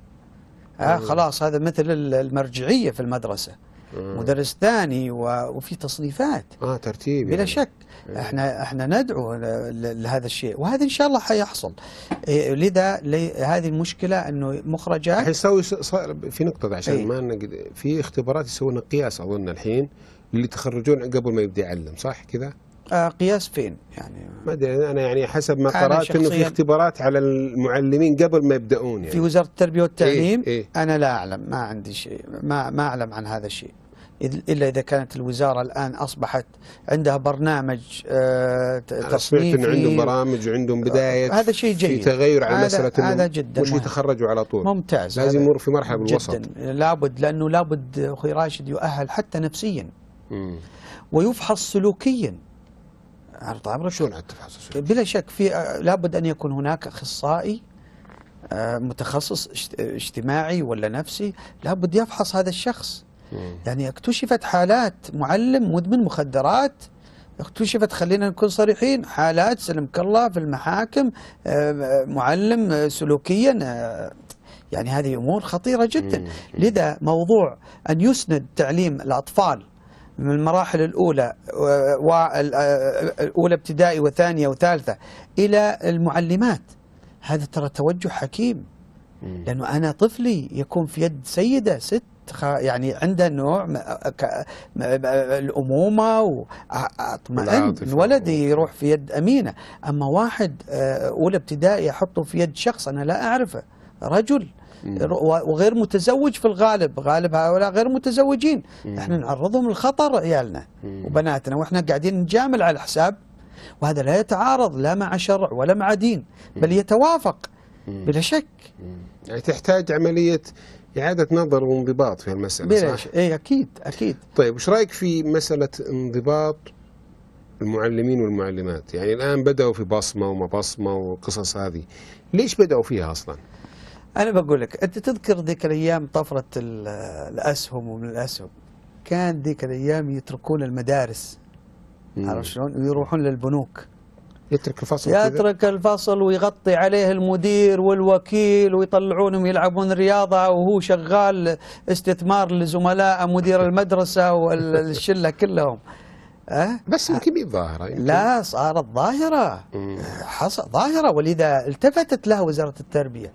آه خلاص هذا مثل المرجعيه في المدرسه مدرس ثاني وفي تصنيفات اه ترتيب بلا يعني. شك إيه. احنا احنا ندعو لهذا الشيء وهذا ان شاء الله حيحصل إيه، لذا هذه المشكله انه مخرجات حيسوي في نقطه عشان ايه؟ ما نقد في اختبارات يسوون قياس اظن الحين اللي تخرجون قبل ما يبدا يعلم صح كذا؟ آه قياس فين يعني ما ادري انا يعني حسب ما قرات انه في اختبارات على المعلمين قبل ما يبداون يعني في وزاره التربيه والتعليم إيه؟ إيه؟ انا لا اعلم ما عندي شيء ما ما اعلم عن هذا الشيء إلا إذا كانت الوزارة الآن أصبحت عندها برنامج آه، تصنيفي سمعت عندهم برامج وعندهم آه، بداية هذا شيء جيد في تغير على مسألة هذا جدا مش يتخرجوا على طول ممتاز لازم يمر في مرحلة بالوسط جدا لابد لأنه لابد أخي راشد يؤهل حتى نفسيا ويفحص سلوكيا شلون تفحص سلوكيا؟ بلا شك في آه، لابد أن يكون هناك أخصائي متخصص اجتماعي ولا نفسي لابد يفحص هذا الشخص يعني اكتشفت حالات معلم مدمن مخدرات اكتشفت خلينا نكون صريحين حالات سلمك الله في المحاكم آه، آه، معلم آه، سلوكيا يعني هذه امور خطيره جدا لذا موضوع ان يسند تعليم الاطفال من المراحل الأولى والأولى ابتدائي وثانية وثالثة إلى المعلمات هذا ترى توجه حكيم لأنه أنا طفلي يكون في يد سيدة ست يعني عنده نوع الامومه واطمئن ولدي يروح في يد امينه اما واحد آه، اولى ابتدائي احطه في يد شخص انا لا اعرفه رجل وغير متزوج في الغالب غالب هؤلاء غير متزوجين احنا نعرضهم للخطر عيالنا وبناتنا واحنا قاعدين نجامل على الحساب وهذا لا يتعارض لا مع شرع ولا مع دين بل يتوافق بلا شك يعني تحتاج عمليه إعادة نظر وانضباط في المسألة بلاش. صح؟ إيه أكيد أكيد طيب وش رأيك في مسألة انضباط المعلمين والمعلمات يعني الآن بدأوا في بصمة وما بصمة وقصص هذه ليش بدأوا فيها أصلا؟ أنا بقول لك أنت تذكر ذيك الأيام طفرة الأسهم ومن الأسهم كان ذيك الأيام يتركون المدارس عرفت شلون؟ ويروحون للبنوك يترك الفصل يترك الفصل ويغطي عليه المدير والوكيل ويطلعونهم يلعبون رياضة وهو شغال استثمار لزملاء مدير المدرسة والشلة كلهم أه؟ بس يمكن مي ظاهرة لا صارت ظاهرة حصل ظاهرة ولذا التفتت لها وزارة التربية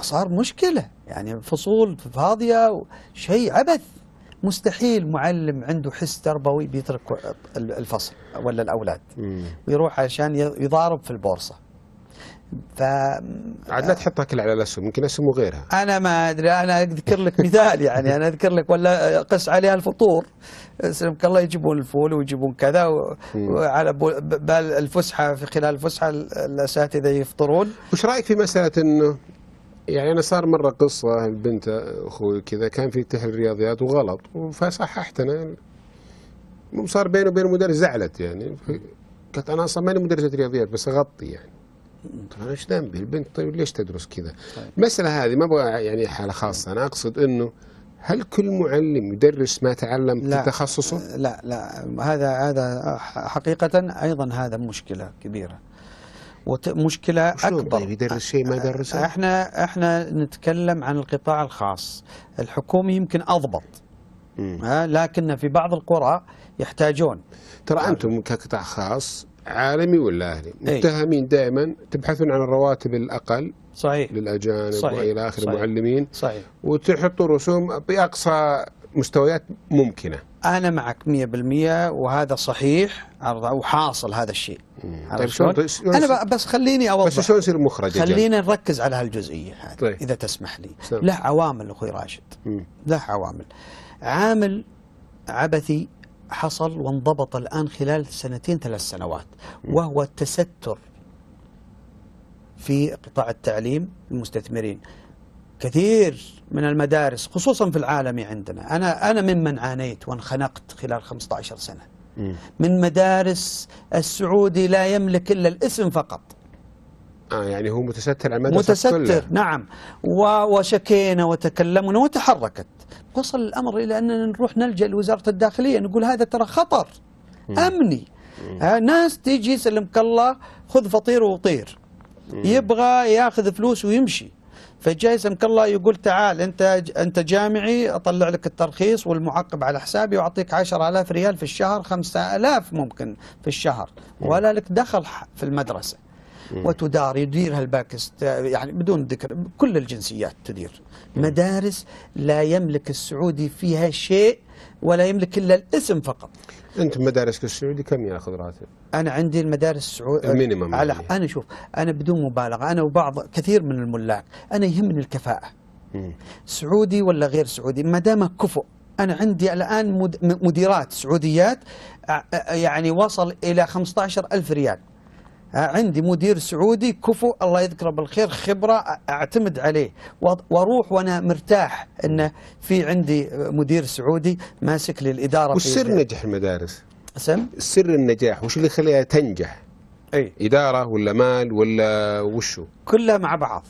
صار مشكلة يعني فصول فاضية شيء عبث مستحيل معلم عنده حس تربوي بيترك الفصل ولا الأولاد ويروح عشان يضارب في البورصة ف عاد لا تحط اكل على الاسهم يمكن اسهم وغيرها انا ما ادري انا اذكر لك مثال يعني انا اذكر لك ولا قس عليها الفطور سلمك الله يجيبون الفول ويجيبون كذا و... وعلى بال الفسحه في خلال الفسحه الاساتذه يفطرون وش رايك في مساله انه يعني انا صار مره قصه البنت اخوي كذا كان في تحل رياضيات وغلط فصححت انا صار بينه وبين المدرس زعلت يعني قالت انا اصلا ماني مدرسه رياضيات بس اغطي يعني طبعا ايش ذنبي البنت طيب ليش تدرس كذا؟ المساله طيب. هذه ما ابغى يعني حاله خاصه انا اقصد انه هل كل معلم يدرس ما تعلم لا في تخصصه؟ لا لا هذا هذا حقيقه ايضا هذا مشكله كبيره ومشكله اكبر طيب يدرس شيء ما درسه احنا احنا نتكلم عن القطاع الخاص الحكومي يمكن اضبط ها لكن في بعض القرى يحتاجون ترى انتم كقطاع خاص عالمي ولا اهلي إيه. متهمين دائما تبحثون عن الرواتب الاقل صحيح للاجانب صحيح والى اخره المعلمين صحيح وتحطوا رسوم باقصى مستويات ممكنة أنا معك 100% وهذا صحيح وحاصل هذا الشيء طيب شلون أنا بس خليني أوضح بس شلون يصير مخرج خلينا نركز على هالجزئية هذه طيب. إذا تسمح لي سم. له عوامل أخوي راشد مم. له عوامل عامل عبثي حصل وانضبط الآن خلال سنتين ثلاث سنوات وهو التستر في قطاع التعليم المستثمرين كثير من المدارس خصوصا في العالم عندنا أنا أنا ممن عانيت وانخنقت خلال 15 سنة من مدارس السعودي لا يملك إلا الاسم فقط آه يعني هو متستر المدرسة متستر كله. نعم وشكينا وتكلمنا وتحركت وصل الأمر إلى أننا نروح نلجأ لوزارة الداخلية نقول هذا ترى خطر م. أمني م. آه ناس تيجي سلمك الله خذ فطير وطير يبغى ياخذ فلوس ويمشي فجاي سمك الله يقول تعال انت انت جامعي اطلع لك الترخيص والمعقب على حسابي واعطيك 10000 ريال في الشهر 5000 ممكن في الشهر ولا لك دخل في المدرسه وتدار يديرها الباكست يعني بدون ذكر كل الجنسيات تدير مدارس لا يملك السعودي فيها شيء ولا يملك إلا الاسم فقط أنت مدارسك السعودي كم يأخذ راتب؟ أنا عندي المدارس السعودية المينيمم على يعني. أنا شوف أنا بدون مبالغة أنا وبعض كثير من الملاك أنا يهمني الكفاءة مم. سعودي ولا غير سعودي ما دام كفؤ أنا عندي الآن مديرات سعوديات يعني وصل إلى 15000 ريال آه، عندي مدير سعودي كفو الله يذكره بالخير خبرة آه، أعتمد عليه وأروح وأنا مرتاح أنه في عندي آه، مدير سعودي ماسك للإدارة وش سر نجاح المدارس؟ سم؟ سر النجاح وش اللي يخليها تنجح؟ أي إدارة ولا مال ولا وشو؟ كلها مع بعض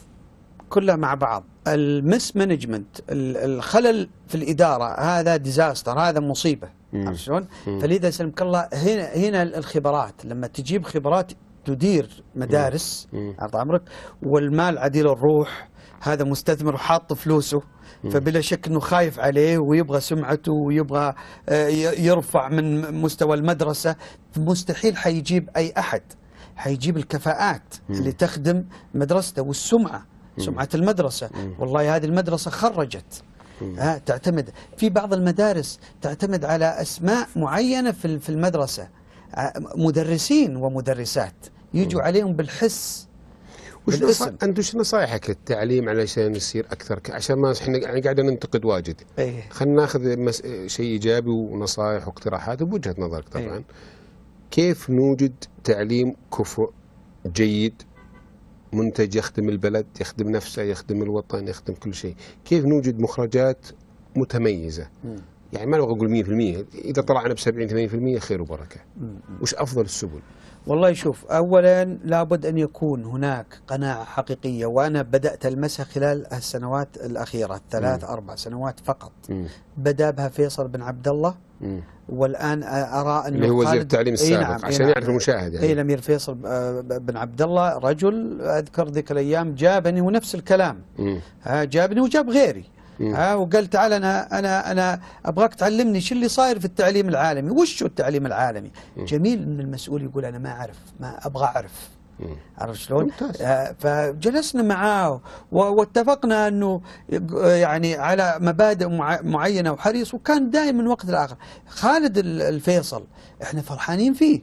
كلها مع بعض المس مانجمنت الخلل في الإدارة هذا ديزاستر هذا مصيبة عرفت شلون؟ فلذا سلمك الله هنا هنا الخبرات لما تجيب خبرات تدير مدارس عرض عمرك والمال عديل الروح هذا مستثمر وحاط فلوسه فبلا شك انه خايف عليه ويبغى سمعته ويبغى آه، يرفع من مستوى المدرسه مستحيل حيجيب اي احد حيجيب الكفاءات اللي تخدم مدرسته والسمعه سمعه المدرسه والله هذه المدرسه خرجت ها تعتمد في بعض المدارس تعتمد على اسماء معينه في المدرسه آه، مدرسين ومدرسات يجوا عليهم بالحس وش انت وش نصائحك للتعليم علشان يصير اكثر عشان ما احنا يعني قاعدين ننتقد واجد ايه خلينا ناخذ مس... شيء ايجابي ونصائح واقتراحات بوجهه نظرك طبعا ايه كيف نوجد تعليم كفؤ جيد منتج يخدم البلد يخدم نفسه يخدم الوطن يخدم كل شيء كيف نوجد مخرجات متميزه م. يعني ما ابغى اقول 100% اذا طلعنا ب 70 80% خير وبركه. وش افضل السبل؟ والله شوف اولا لابد ان يكون هناك قناعه حقيقيه وانا بدات المسها خلال السنوات الاخيره الثلاث مم. اربع سنوات فقط بدا بها فيصل بن عبد الله والان ارى انه اللي هو وزير التعليم السابق نعم عشان نعم. يعرف المشاهد يعني اي الامير فيصل آه، بن عبد الله رجل اذكر ذيك الايام جابني ونفس الكلام جابني وجاب غيري إيه. ها وقال تعال انا انا انا ابغاك تعلمني شو اللي صاير في التعليم العالمي هو التعليم العالمي إيه. جميل ان المسؤول يقول انا ما اعرف ما ابغى اعرف إيه. عرفت شلون؟ آه فجلسنا معاه واتفقنا انه آه، يعني على مبادئ معينه وحريص وكان دائما من وقت لاخر خالد الفيصل احنا فرحانين فيه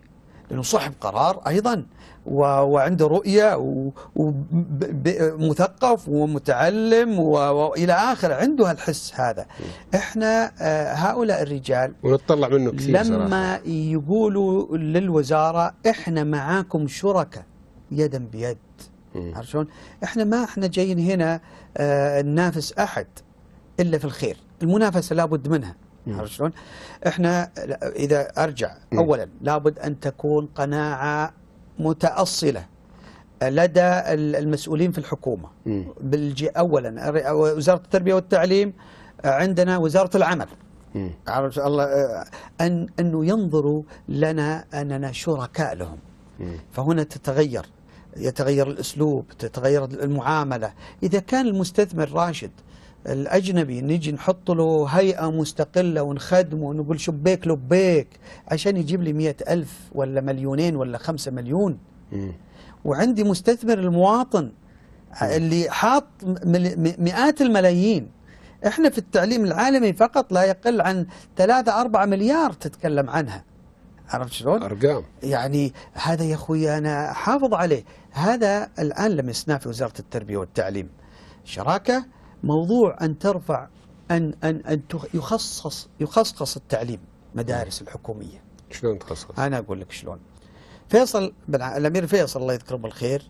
لانه صاحب قرار ايضا وعنده رؤية ومثقف ومتعلم وإلى آخر عنده الحس هذا إحنا آه، هؤلاء الرجال ونطلع منه كثير لما صراحة. يقولوا للوزارة إحنا معاكم شركة يدا بيد عرفت شلون؟ احنا ما احنا جايين هنا آه، ننافس احد الا في الخير، المنافسه لابد منها عارف شلون؟ احنا اذا ارجع اولا لابد ان تكون قناعه متأصلة لدى المسؤولين في الحكومة بالج... أولا وزارة التربية والتعليم آه، عندنا وزارة العمل عرفت الله آه، أن أنه ينظروا لنا أننا شركاء لهم فهنا تتغير يتغير الأسلوب تتغير المعاملة إذا كان المستثمر راشد الأجنبي نجي نحط له هيئة مستقلة ونخدمه ونقول شبيك لبيك عشان يجيب لي مئة ألف ولا مليونين ولا خمسة مليون وعندي مستثمر المواطن اللي حاط مئات الملايين احنا في التعليم العالمي فقط لا يقل عن 3 4 مليار تتكلم عنها عرفت شلون؟ ارقام يعني هذا يا اخوي انا حافظ عليه هذا الان لمسناه في وزاره التربيه والتعليم شراكه موضوع أن ترفع أن أن أن يخصص يخصص التعليم مدارس الحكومية شلون تخصص؟ أنا أقول لك شلون فيصل بن الأمير فيصل الله يذكره بالخير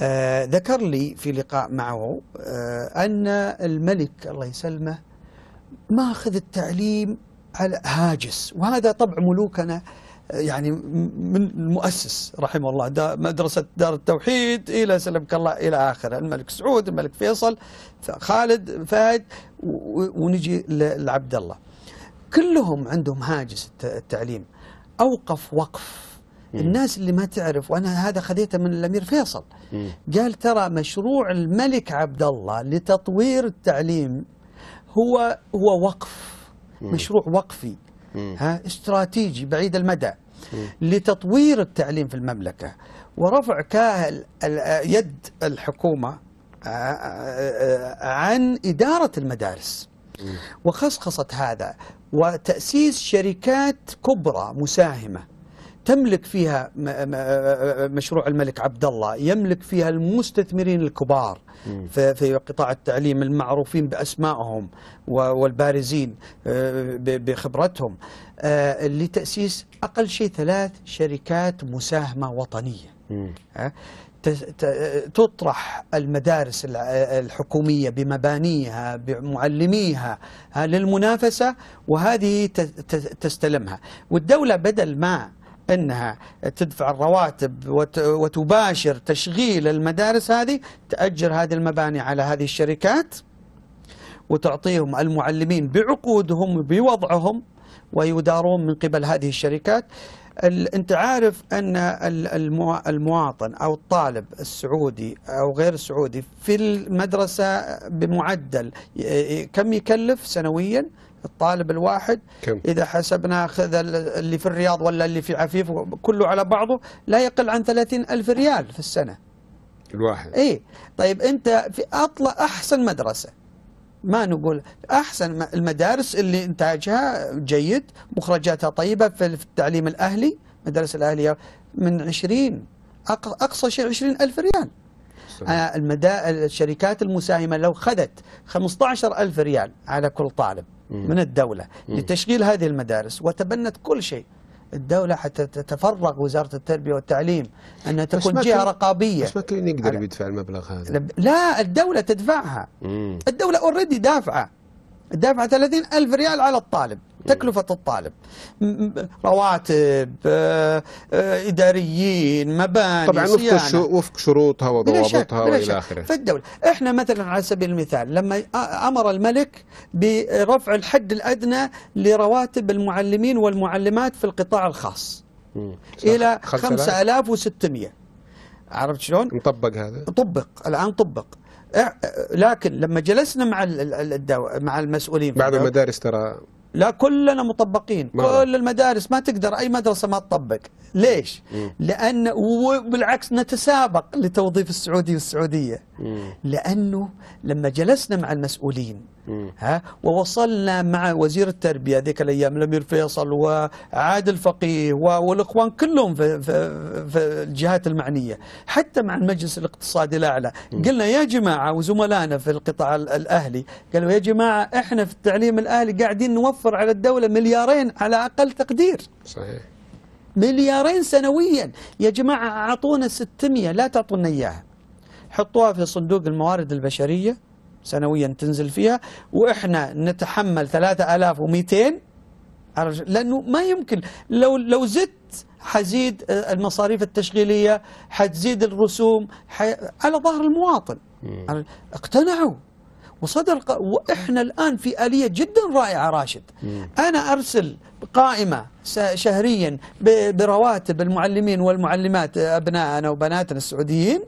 آه ذكر لي في لقاء معه آه أن الملك الله يسلمه ماخذ التعليم على هاجس وهذا طبع ملوكنا يعني من المؤسس رحمه الله دا مدرسة دار التوحيد إلى سلمك الله إلى آخره الملك سعود الملك فيصل خالد فهد ونجي لعبد الله كلهم عندهم هاجس التعليم أوقف وقف الناس اللي ما تعرف وانا هذا خذيته من الامير فيصل قال ترى مشروع الملك عبد الله لتطوير التعليم هو هو وقف مشروع وقفي ها استراتيجي بعيد المدى لتطوير التعليم في المملكة ورفع كاهل يد الحكومة عن إدارة المدارس وخصخصة هذا وتأسيس شركات كبرى مساهمة تملك فيها مشروع الملك عبد الله يملك فيها المستثمرين الكبار في قطاع التعليم المعروفين بأسمائهم والبارزين آه، بخبرتهم آه، لتأسيس أقل شيء ثلاث شركات مساهمة وطنية آه، تطرح المدارس الحكومية بمبانيها بمعلميها للمنافسة وهذه تستلمها والدولة بدل ما أنها تدفع الرواتب وتباشر تشغيل المدارس هذه تأجر هذه المباني على هذه الشركات وتعطيهم المعلمين بعقودهم بوضعهم ويدارون من قبل هذه الشركات انت عارف ان المواطن او الطالب السعودي او غير السعودي في المدرسه بمعدل كم يكلف سنويا؟ الطالب الواحد كم. إذا حسبنا خذ اللي في الرياض ولا اللي في عفيف كله على بعضه لا يقل عن 30 ألف ريال في السنة الواحد إيه طيب أنت في أطلع أحسن مدرسة ما نقول أحسن المدارس اللي إنتاجها جيد مخرجاتها طيبة في التعليم الأهلي مدرسة الأهلية من 20 أقصى شيء 20 ألف ريال آه، المدا... الشركات المساهمة لو خذت 15 ألف ريال على كل طالب من الدولة لتشغيل هذه المدارس وتبنت كل شيء الدولة حتى تتفرغ وزارة التربية والتعليم أنها تكون جهة رقابية بس ما كان يقدر يدفع المبلغ هذا لا الدولة تدفعها الدولة اوريدي دافعة دافعة 30 ألف ريال على الطالب تكلفة الطالب رواتب آه، آه، إداريين مباني طبعا سيانة. وفق شروطها وضوابطها وإلى آخره في الدولة إحنا مثلا على سبيل المثال لما أمر الملك برفع الحد الأدنى لرواتب المعلمين والمعلمات في القطاع الخاص مم. إلى 5600 عرفت شلون؟ نطبق هذا طبق الآن طبق لكن لما جلسنا مع مع المسؤولين بعض المدارس ترى لا كلنا مطبقين كل المدارس ما تقدر أي مدرسة ما تطبق ليش؟ مم. لأن وبالعكس نتسابق لتوظيف السعودي والسعودية مم. لأنه لما جلسنا مع المسؤولين مم. ها ووصلنا مع وزير التربية ذيك الأيام الأمير فيصل وعادل فقيه والإخوان كلهم في, في, في الجهات المعنية حتى مع المجلس الاقتصادي الأعلى قلنا يا جماعة وزملائنا في القطاع الأهلي قالوا يا جماعة إحنا في التعليم الأهلي قاعدين نوفر توفر على الدولة مليارين على أقل تقدير صحيح مليارين سنويا يا جماعة أعطونا 600 لا تعطونا إياها حطوها في صندوق الموارد البشرية سنويا تنزل فيها وإحنا نتحمل 3200 لأنه ما يمكن لو لو زدت حزيد المصاريف التشغيلية حتزيد الرسوم على ظهر المواطن اقتنعوا وصدر ق... وإحنا الآن في آلية جدا رائعة راشد مم. أنا أرسل قائمة شهريا ب... برواتب المعلمين والمعلمات أبنائنا وبناتنا السعوديين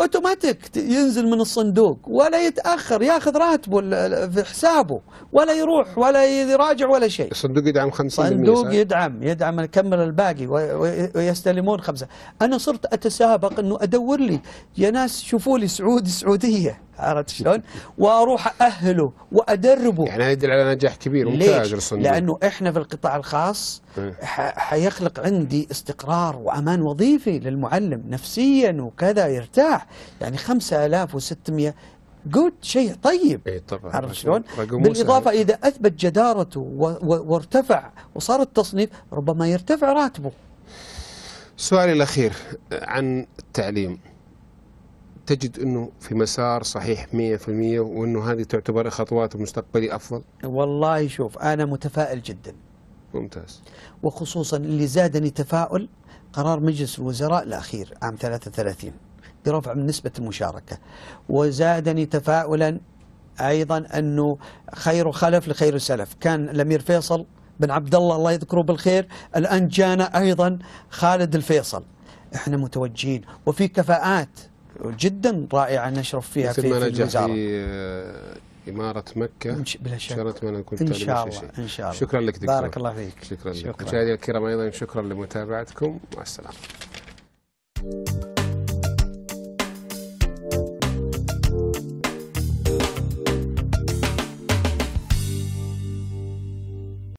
اوتوماتيك ينزل من الصندوق ولا يتاخر ياخذ راتبه في حسابه ولا يروح ولا يراجع ولا شيء الصندوق يدعم 50% صندوق يدعم يدعم نكمل الباقي ويستلمون خمسه انا صرت اتسابق انه ادور لي يا ناس شوفوا لي سعودي سعوديه عرفت شلون؟ واروح اهله وادربه يعني هذا يدل على نجاح كبير ممتاز لانه احنا في القطاع الخاص إيه. حيخلق عندي استقرار وامان وظيفي للمعلم نفسيا وكذا يرتاح يعني 5600 جود شيء طيب اي طبعا عرفت شلون؟ بالاضافه اذا اثبت جدارته وارتفع وصار التصنيف ربما يرتفع راتبه. سؤالي الاخير عن التعليم تجد انه في مسار صحيح 100% وانه هذه تعتبر خطوات مستقبلي افضل؟ والله شوف انا متفائل جدا. ممتاز. وخصوصا اللي زادني تفاؤل قرار مجلس الوزراء الاخير عام 33 برفع من نسبه المشاركه. وزادني تفاؤلا ايضا انه خير خلف لخير سلف، كان الامير فيصل بن عبد الله الله يذكره بالخير، الان جانا ايضا خالد الفيصل. احنا متوجهين وفي كفاءات جدا رائعه نشرف فيها في, ما في الوزاره في آه، إمارة مكة بلا شك أن إن شاء الله إن شاء الله شكرا لك دكتور بارك الله فيك شكرا, شكرا لك مشاهدينا الكرام أيضا شكرا لمتابعتكم مع السلامة